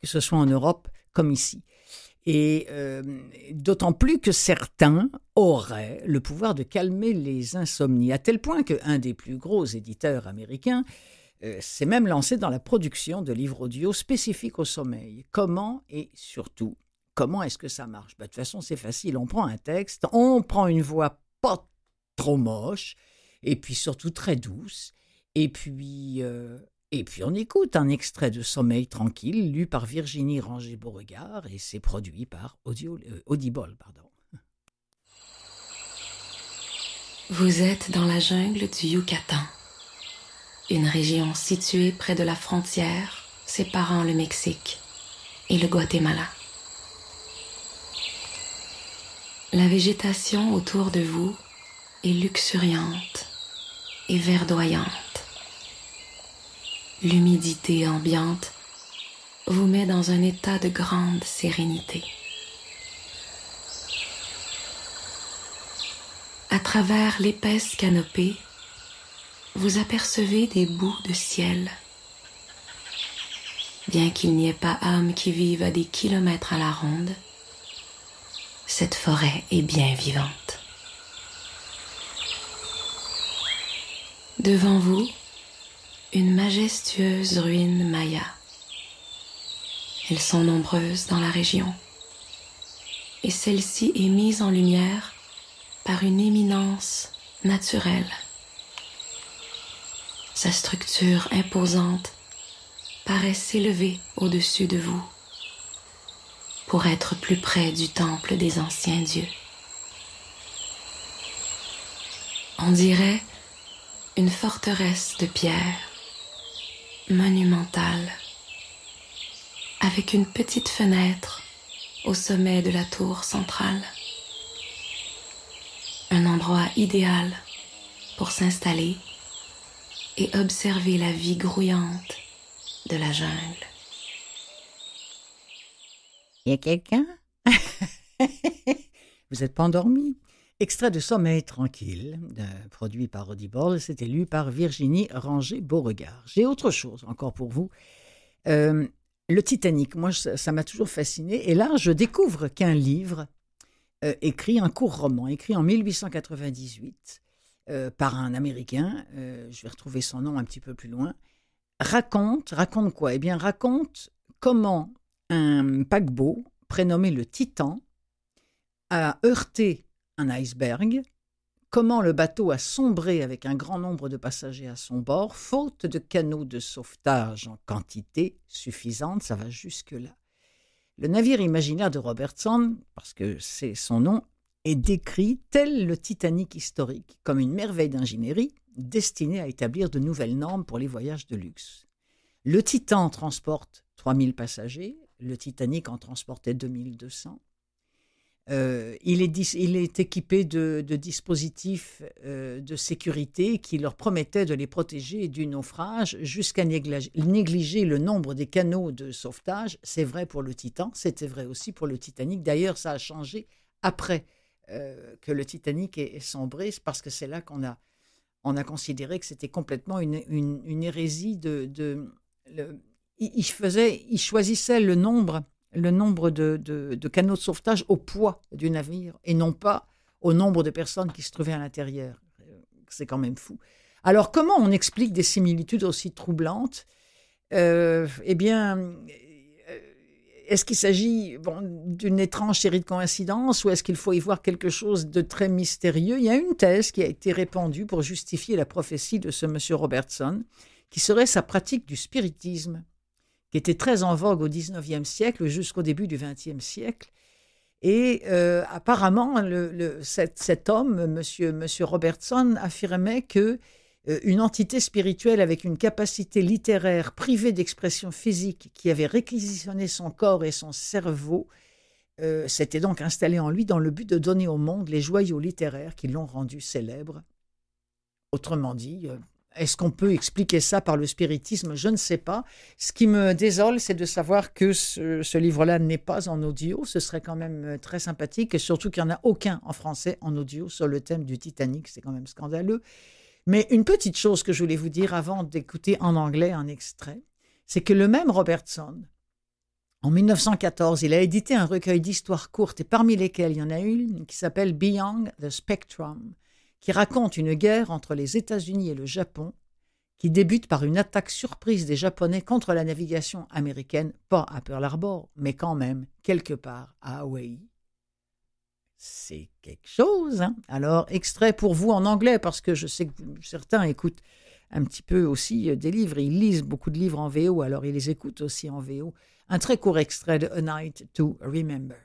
que ce soit en Europe comme ici. Et euh, d'autant plus que certains auraient le pouvoir de calmer les insomnies, à tel point qu'un des plus gros éditeurs américains euh, c'est même lancé dans la production de livres audio spécifiques au sommeil. Comment et surtout, comment est-ce que ça marche bah, De toute façon, c'est facile. On prend un texte, on prend une voix pas trop moche, et puis surtout très douce, et puis, euh, et puis on écoute un extrait de Sommeil tranquille lu par Virginie rangé beauregard et c'est produit par euh, Audible. Pardon. Vous êtes dans la jungle du Yucatan une région située près de la frontière séparant le Mexique et le Guatemala. La végétation autour de vous est luxuriante et verdoyante. L'humidité ambiante vous met dans un état de grande sérénité. À travers l'épaisse canopée, vous apercevez des bouts de ciel. Bien qu'il n'y ait pas âme qui vive à des kilomètres à la ronde, cette forêt est bien vivante. Devant vous, une majestueuse ruine maya. Elles sont nombreuses dans la région et celle-ci est mise en lumière par une éminence naturelle sa structure imposante paraît s'élever au-dessus de vous pour être plus près du temple des anciens dieux. On dirait une forteresse de pierre monumentale avec une petite fenêtre au sommet de la tour centrale. Un endroit idéal pour s'installer et observer la vie grouillante de la jungle. Il y a quelqu'un Vous n'êtes pas endormi Extrait de Sommeil tranquille, produit par Audible, c'était lu par Virginie Ranger-Beauregard. J'ai autre chose encore pour vous. Euh, le Titanic, moi, ça m'a toujours fasciné. Et là, je découvre qu'un livre euh, écrit, un court roman, écrit en 1898, euh, par un Américain, euh, je vais retrouver son nom un petit peu plus loin, raconte, raconte quoi Eh bien, raconte comment un paquebot prénommé le Titan a heurté un iceberg, comment le bateau a sombré avec un grand nombre de passagers à son bord, faute de canaux de sauvetage en quantité suffisante, ça va jusque-là. Le navire imaginaire de Robertson, parce que c'est son nom, est décrit, tel le Titanic historique, comme une merveille d'ingénierie destinée à établir de nouvelles normes pour les voyages de luxe. Le Titan transporte 3000 passagers, le Titanic en transportait 2200. Euh, il, est, il, est, équipé de, dispositifs euh, de sécurité qui leur promettaient de les protéger du naufrage jusqu'à négliger, négliger le nombre des canaux de sauvetage. C'est vrai pour le Titan, c'était vrai aussi pour le Titanic. D'ailleurs, ça a changé après euh, que le Titanic est, sombré, parce que c'est là qu'on a, on a considéré que c'était complètement une, une, hérésie de. de il, faisait, il choisissait le nombre, le nombre de, de, canaux de sauvetage au poids du navire et non pas au nombre de personnes qui se trouvaient à l'intérieur. Euh, c'est quand même fou. Alors comment on explique des similitudes aussi troublantes euh, Eh bien, est-ce qu'il s'agit d'une étrange série de coïncidences ou est-ce qu'il faut y voir quelque chose de très mystérieux Il y a une thèse qui a été répandue pour justifier la prophétie de ce monsieur Robertson, qui serait sa pratique du spiritisme, qui était très en vogue au XIXe siècle jusqu'au début du XXe siècle. Et euh, apparemment, cet, homme, monsieur, monsieur Robertson, affirmait que euh, une entité spirituelle avec une capacité littéraire privée d'expression physique qui avait réquisitionné son corps et son cerveau, euh, s'était donc installé en lui dans le but de donner au monde les joyaux littéraires qui l'ont rendu célèbre. Autrement dit, euh, est-ce qu'on peut expliquer ça par le spiritisme Je ne sais pas. Ce qui me désole, c'est de savoir que ce, livre-là n'est pas en audio. Ce serait quand même très sympathique, et surtout qu'il n'y en a aucun en français en audio sur le thème du Titanic. C'est quand même scandaleux. Mais une petite chose que je voulais vous dire avant d'écouter en anglais un extrait, c'est que le même Robertson, en 1914, il a édité un recueil d'histoires courtes et parmi lesquelles il y en a une qui s'appelle Beyond the Spectrum, qui raconte une guerre entre les États-Unis et le Japon qui débute par une attaque surprise des Japonais contre la navigation américaine, pas à Pearl Harbor, mais quand même quelque part à Hawaï c'est quelque chose. Hein. Alors, extrait pour vous en anglais, parce que je sais que certains écoutent un petit peu aussi euh, des livres. Ils lisent beaucoup de livres en VO, alors ils les écoutent aussi en VO. Un très court extrait de A Night to Remember.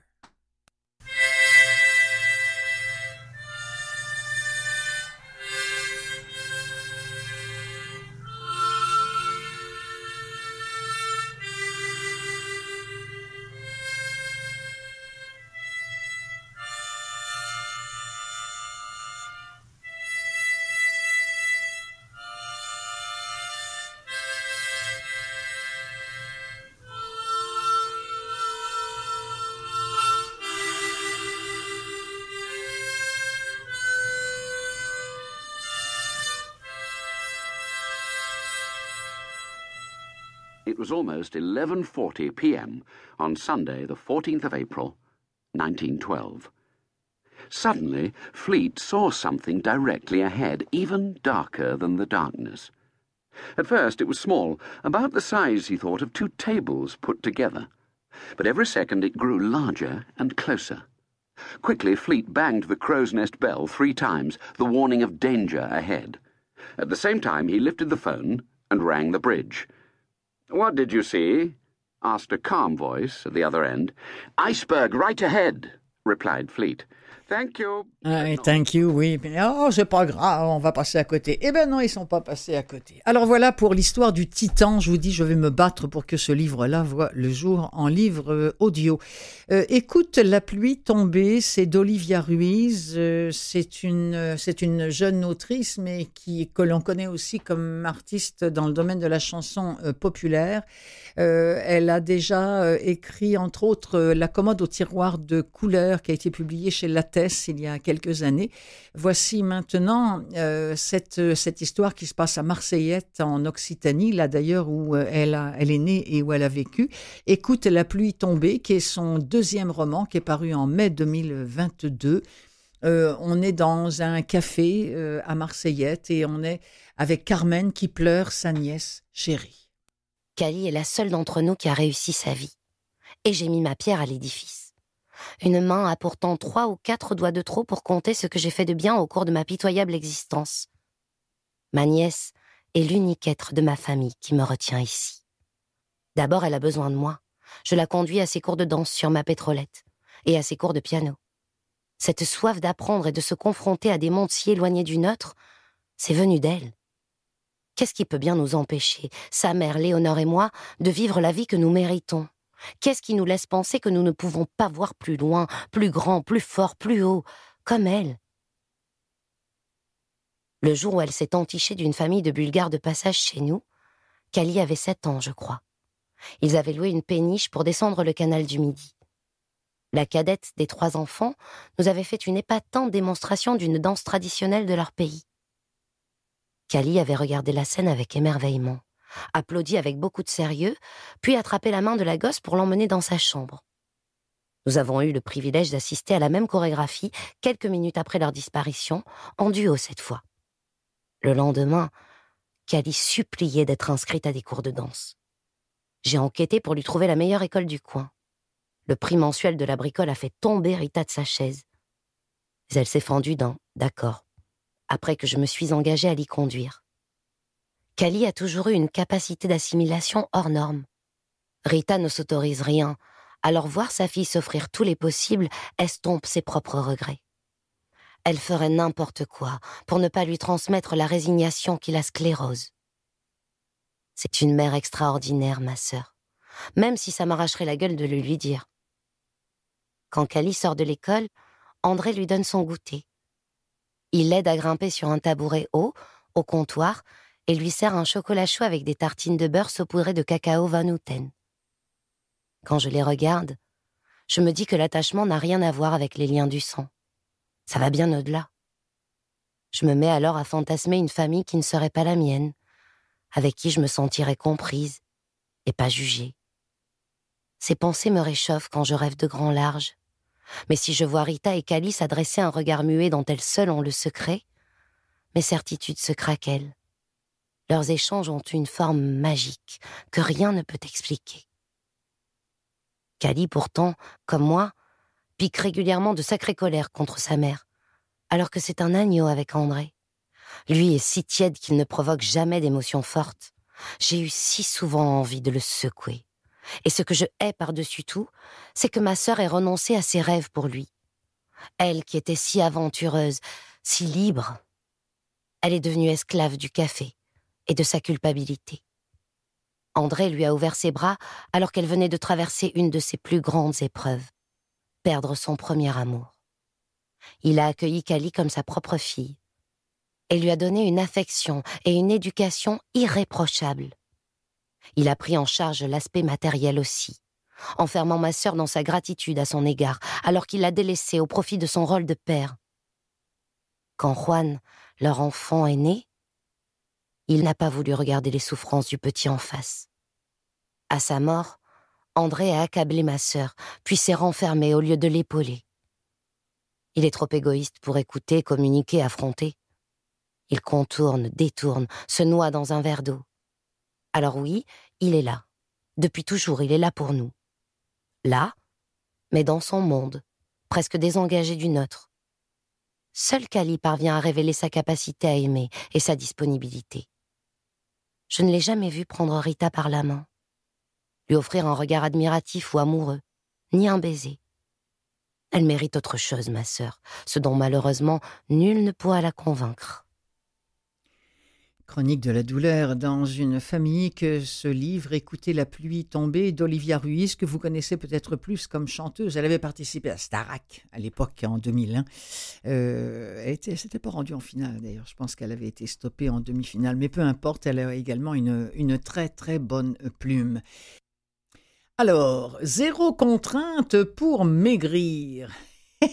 was almost 11:40 p.m. on Sunday, the 14th of April, 1912. Suddenly, Fleet saw something directly ahead, even darker than the darkness. At first, it was small, about the size, he thought, of two tables put together. But every second it grew larger and closer. Quickly, Fleet banged the crow's nest bell three times, the warning of danger ahead. At the same time, he lifted the phone and rang the bridge. What did you see? asked a calm voice at the other end. Iceberg right ahead, replied Fleet. Thank you. Ah, euh, oui thank you, oui. Oh, c'est pas grave, on va passer à côté. Eh ben non, ils sont pas passés à côté. Alors voilà pour l'histoire du Titan. Je vous dis, je vais me battre pour que ce livre-là voit le jour en livre euh, audio. Euh, écoute la pluie tombée », c'est d'Olivia Ruiz. c'est une, c'est une jeune autrice, mais qui que l'on connaît aussi comme artiste dans le domaine de la chanson populaire. elle a déjà écrit entre autres La commode au tiroir de couleur qui a été publiée chez La Terre il y a quelques années. Voici maintenant euh, euh, cette, histoire qui se passe à Marseillette en Occitanie, là d'ailleurs où euh, elle, elle est née et où elle a vécu. Écoute la pluie tombée, qui est son deuxième roman qui est paru en mai 2022. on est dans un café à Marseillette et on est avec Carmen qui pleure sa nièce chérie. Cali est la seule d'entre nous qui a réussi sa vie. Et j'ai mis ma pierre à l'édifice. Une main a pourtant trois ou quatre doigts de trop pour compter ce que j'ai fait de bien au cours de ma pitoyable existence. Ma nièce est l'unique être de ma famille qui me retient ici. D'abord, elle a besoin de moi. Je la conduis à ses cours de danse sur ma pétrolette et à ses cours de piano. Cette soif d'apprendre et de se confronter à des mondes si éloignés du nôtre, c'est venu d'elle. Qu'est-ce qui peut bien nous empêcher, sa mère, Léonore et moi, de vivre la vie que nous méritons Qu'est-ce qui nous laisse penser que nous ne pouvons pas voir plus loin, plus grand, plus fort, plus haut, comme elle Le jour où elle s'est entichée d'une famille de Bulgares de passage chez nous, Kali avait sept ans, je crois. Ils avaient loué une péniche pour descendre le canal du Midi. La cadette des trois enfants nous avait fait une épatante démonstration d'une danse traditionnelle de leur pays. Kali avait regardé la scène avec émerveillement applaudit avec beaucoup de sérieux, puis attrapait la main de la gosse pour l'emmener dans sa chambre. Nous avons eu le privilège d'assister à la même chorégraphie quelques minutes après leur disparition, en duo cette fois. Le lendemain, Cali suppliait d'être inscrite à des cours de danse. J'ai enquêté pour lui trouver la meilleure école du coin. Le prix mensuel de la bricole a fait tomber Rita de sa chaise. elle s'est fendue dans, d'accord », après que je me suis engagée à l'y conduire. Kali a toujours eu une capacité d'assimilation hors norme. Rita ne s'autorise rien, alors voir sa fille s'offrir tous les possibles estompe ses propres regrets. Elle ferait n'importe quoi pour ne pas lui transmettre la résignation qui la sclérose. C'est une mère extraordinaire, ma sœur, même si ça m'arracherait la gueule de le lui dire. Quand Kali sort de l'école, André lui donne son goûter. Il l'aide à grimper sur un tabouret haut, au comptoir, et lui sert un chocolat chaud avec des tartines de beurre saupoudrées de cacao Van Houten. Quand je les regarde, je me dis que l'attachement n'a rien à voir avec les liens du sang. Ça va bien au-delà. Je me mets alors à fantasmer une famille qui ne serait pas la mienne, avec qui je me sentirais comprise et pas jugée. Ces pensées me réchauffent quand je rêve de grand large. Mais si je vois Rita et Calice adresser un regard muet dont elles seules ont le secret, mes certitudes se craquent. Leurs échanges ont une forme magique que rien ne peut expliquer. Cali, pourtant, comme moi, pique régulièrement de sacrées colères contre sa mère, alors que c'est un agneau avec André. Lui est si tiède qu'il ne provoque jamais d'émotions fortes. J'ai eu si souvent envie de le secouer. Et ce que je hais par-dessus tout, c'est que ma sœur ait renoncé à ses rêves pour lui. Elle qui était si aventureuse, si libre, elle est devenue esclave du café, et de sa culpabilité. André lui a ouvert ses bras alors qu'elle venait de traverser une de ses plus grandes épreuves, perdre son premier amour. Il a accueilli Cali comme sa propre fille et lui a donné une affection et une éducation irréprochables. Il a pris en charge l'aspect matériel aussi, enfermant ma sœur dans sa gratitude à son égard, alors qu'il l'a délaissée au profit de son rôle de père. Quand Juan, leur enfant, est né, il n'a pas voulu regarder les souffrances du petit en face. À sa mort, André a accablé ma sœur, puis s'est renfermé au lieu de l'épauler. Il est trop égoïste pour écouter, communiquer, affronter. Il contourne, détourne, se noie dans un verre d'eau. Alors oui, il est là. Depuis toujours, il est là pour nous. Là, mais dans son monde, presque désengagé du nôtre. Seul Kali parvient à révéler sa capacité à aimer et sa disponibilité je ne l'ai jamais vu prendre Rita par la main, lui offrir un regard admiratif ou amoureux, ni un baiser. Elle mérite autre chose, ma sœur, ce dont malheureusement nul ne pourra la convaincre. Chronique de la douleur dans une famille que ce livre Écoutez la pluie tomber d'Olivia Ruiz, que vous connaissez peut-être plus comme chanteuse. Elle avait participé à Starac à l'époque en 2001. Euh, elle ne s'était pas rendue en finale d'ailleurs. Je pense qu'elle avait été stoppée en demi-finale. Mais peu importe, elle a également une, une très très bonne plume. Alors, zéro contrainte pour maigrir.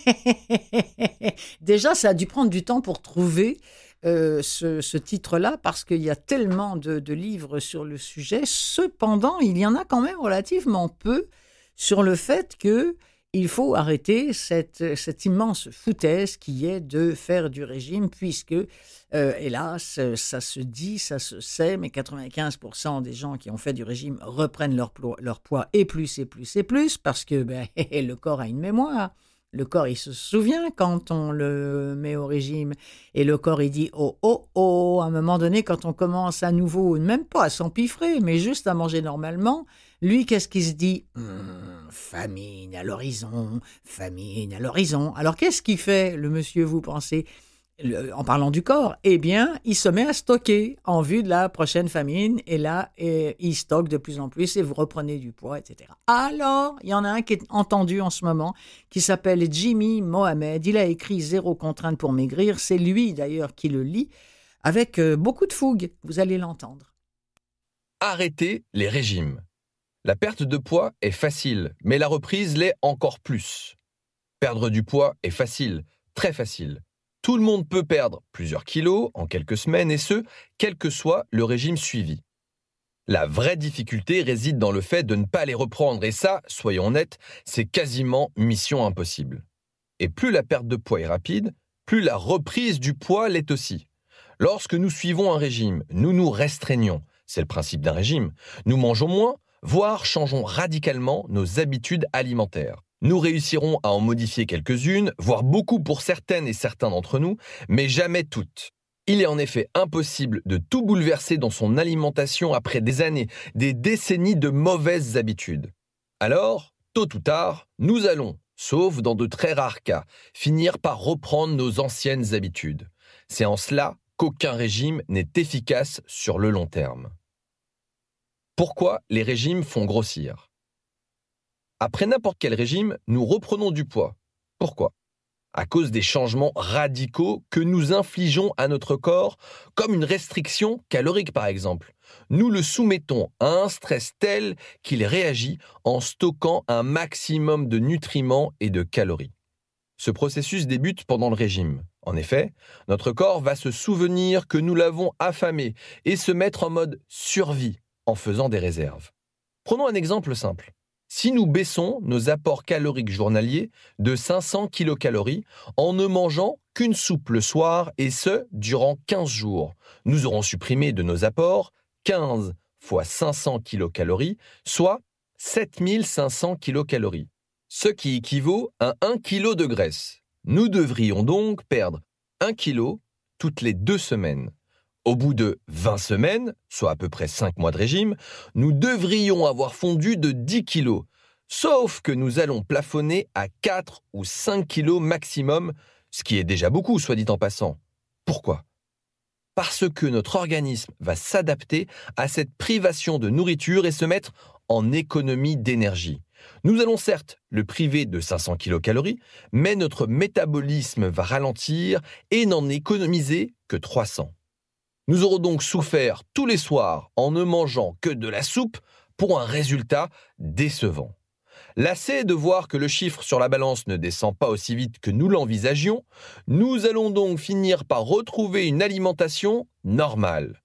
Déjà, ça a dû prendre du temps pour trouver euh, ce, titre-là parce qu'il y a tellement de, livres sur le sujet. Cependant, il y en a quand même relativement peu sur le fait que il faut arrêter cette, immense foutaise qui est de faire du régime, puisque, euh, hélas, ça se dit, ça se sait, mais 95% des gens qui ont fait du régime reprennent leur, poids et plus et plus et plus, parce que ben, le corps a une mémoire. Le corps, il se souvient quand on le met au régime. Et le corps, il dit oh, oh, oh. À un moment donné, quand on commence à nouveau, même pas à s'empiffrer, mais juste à manger normalement, lui, qu'est-ce qu'il se dit hmm, Famine à l'horizon, famine à l'horizon. Alors, qu'est-ce qu'il fait, le monsieur, vous pensez en parlant du corps, eh bien, il se met à stocker en vue de la prochaine famine. Et là, eh, il stocke de plus en plus et vous reprenez du poids, etc. Alors, il y en a un qui est entendu en ce moment, qui s'appelle Jimmy Mohamed. Il a écrit Zéro contrainte pour maigrir. C'est lui, d'ailleurs, qui le lit avec euh, beaucoup de fougue. Vous allez l'entendre. Arrêtez les régimes. La perte de poids est facile, mais la reprise l'est encore plus. Perdre du poids est facile, très facile. Tout le monde peut perdre plusieurs kilos en quelques semaines et ce, quel que soit le régime suivi. La vraie difficulté réside dans le fait de ne pas les reprendre et ça, soyons honnêtes, c'est quasiment mission impossible. Et plus la perte de poids est rapide, plus la reprise du poids l'est aussi. Lorsque nous suivons un régime, nous nous restreignons, c'est le principe d'un régime, nous mangeons moins, voire changeons radicalement nos habitudes alimentaires. Nous réussirons à en modifier quelques-unes, voire beaucoup pour certaines et certains d'entre nous, mais jamais toutes. Il est en effet impossible de tout bouleverser dans son alimentation après des années, des décennies de mauvaises habitudes. Alors, tôt ou tard, nous allons, sauf dans de très rares cas, finir par reprendre nos anciennes habitudes. C'est en cela qu'aucun régime n'est efficace sur le long terme. Pourquoi les régimes font grossir après n'importe quel régime, nous reprenons du poids. Pourquoi À cause des changements radicaux que nous infligeons à notre corps, comme une restriction calorique par exemple. Nous le soumettons à un stress tel qu'il réagit en stockant un maximum de nutriments et de calories. Ce processus débute pendant le régime. En effet, notre corps va se souvenir que nous l'avons affamé et se mettre en mode survie en faisant des réserves. Prenons un exemple simple. Si nous baissons nos apports caloriques journaliers de 500 kcal en ne mangeant qu'une soupe le soir et ce durant 15 jours, nous aurons supprimé de nos apports 15 fois 500 kcal, soit 7500 kcal, ce qui équivaut à 1 kg de graisse. Nous devrions donc perdre 1 kg toutes les deux semaines. Au bout de 20 semaines, soit à peu près 5 mois de régime, nous devrions avoir fondu de 10 kilos, sauf que nous allons plafonner à 4 ou 5 kilos maximum, ce qui est déjà beaucoup, soit dit en passant. Pourquoi Parce que notre organisme va s'adapter à cette privation de nourriture et se mettre en économie d'énergie. Nous allons certes le priver de 500 kilocalories, mais notre métabolisme va ralentir et n'en économiser que 300. Nous aurons donc souffert tous les soirs en ne mangeant que de la soupe pour un résultat décevant. Lassé de voir que le chiffre sur la balance ne descend pas aussi vite que nous l'envisagions, nous allons donc finir par retrouver une alimentation normale.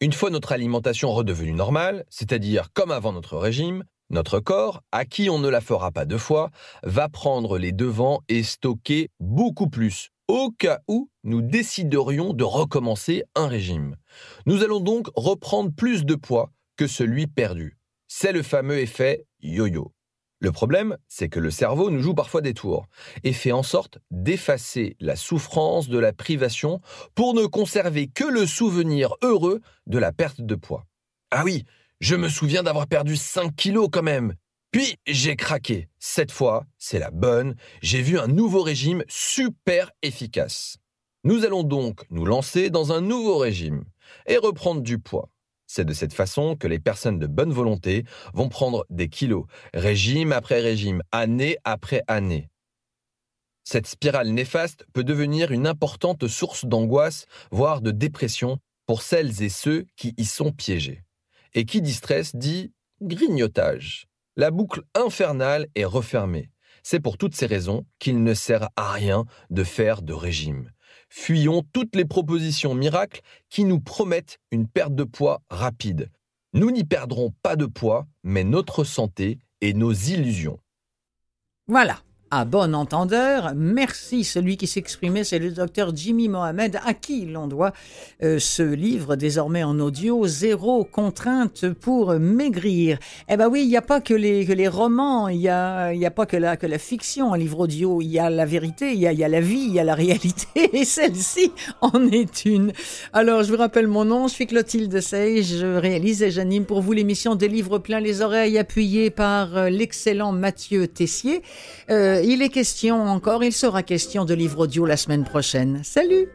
Une fois notre alimentation redevenue normale, c'est-à-dire comme avant notre régime, notre corps, à qui on ne la fera pas deux fois, va prendre les devants et stocker beaucoup plus, au cas où nous déciderions de recommencer un régime. Nous allons donc reprendre plus de poids que celui perdu. C'est le fameux effet yo-yo. Le problème, c'est que le cerveau nous joue parfois des tours et fait en sorte d'effacer la souffrance de la privation pour ne conserver que le souvenir heureux de la perte de poids. Ah oui, je me souviens d'avoir perdu 5 kilos quand même. Puis j'ai craqué. Cette fois, c'est la bonne. J'ai vu un nouveau régime super efficace. Nous allons donc nous lancer dans un nouveau régime et reprendre du poids. C'est de cette façon que les personnes de bonne volonté vont prendre des kilos, régime après régime, année après année. Cette spirale néfaste peut devenir une importante source d'angoisse, voire de dépression, pour celles et ceux qui y sont piégés. Et qui dit dit grignotage. La boucle infernale est refermée. C'est pour toutes ces raisons qu'il ne sert à rien de faire de régime. Fuyons toutes les propositions miracles qui nous promettent une perte de poids rapide. Nous n'y perdrons pas de poids, mais notre santé et nos illusions. Voilà, à bon entendeur, merci. Celui qui s'exprimait, c'est le docteur Jimmy Mohamed, à qui l'on doit euh, ce livre désormais en audio, Zéro contrainte pour maigrir. Eh ben oui, il n'y a pas que les, les romans, il n'y a, a pas que la, que la fiction en livre audio, il y a la vérité, il y a, la vie, il y a la réalité, et celle-ci en est une. Alors, je vous rappelle mon nom, je suis Clotilde Sey, je réalise et j'anime pour vous l'émission Des livres pleins les oreilles, appuyée par euh, l'excellent Mathieu Tessier. Euh, il est question encore, il sera question de livre audio la semaine prochaine. Salut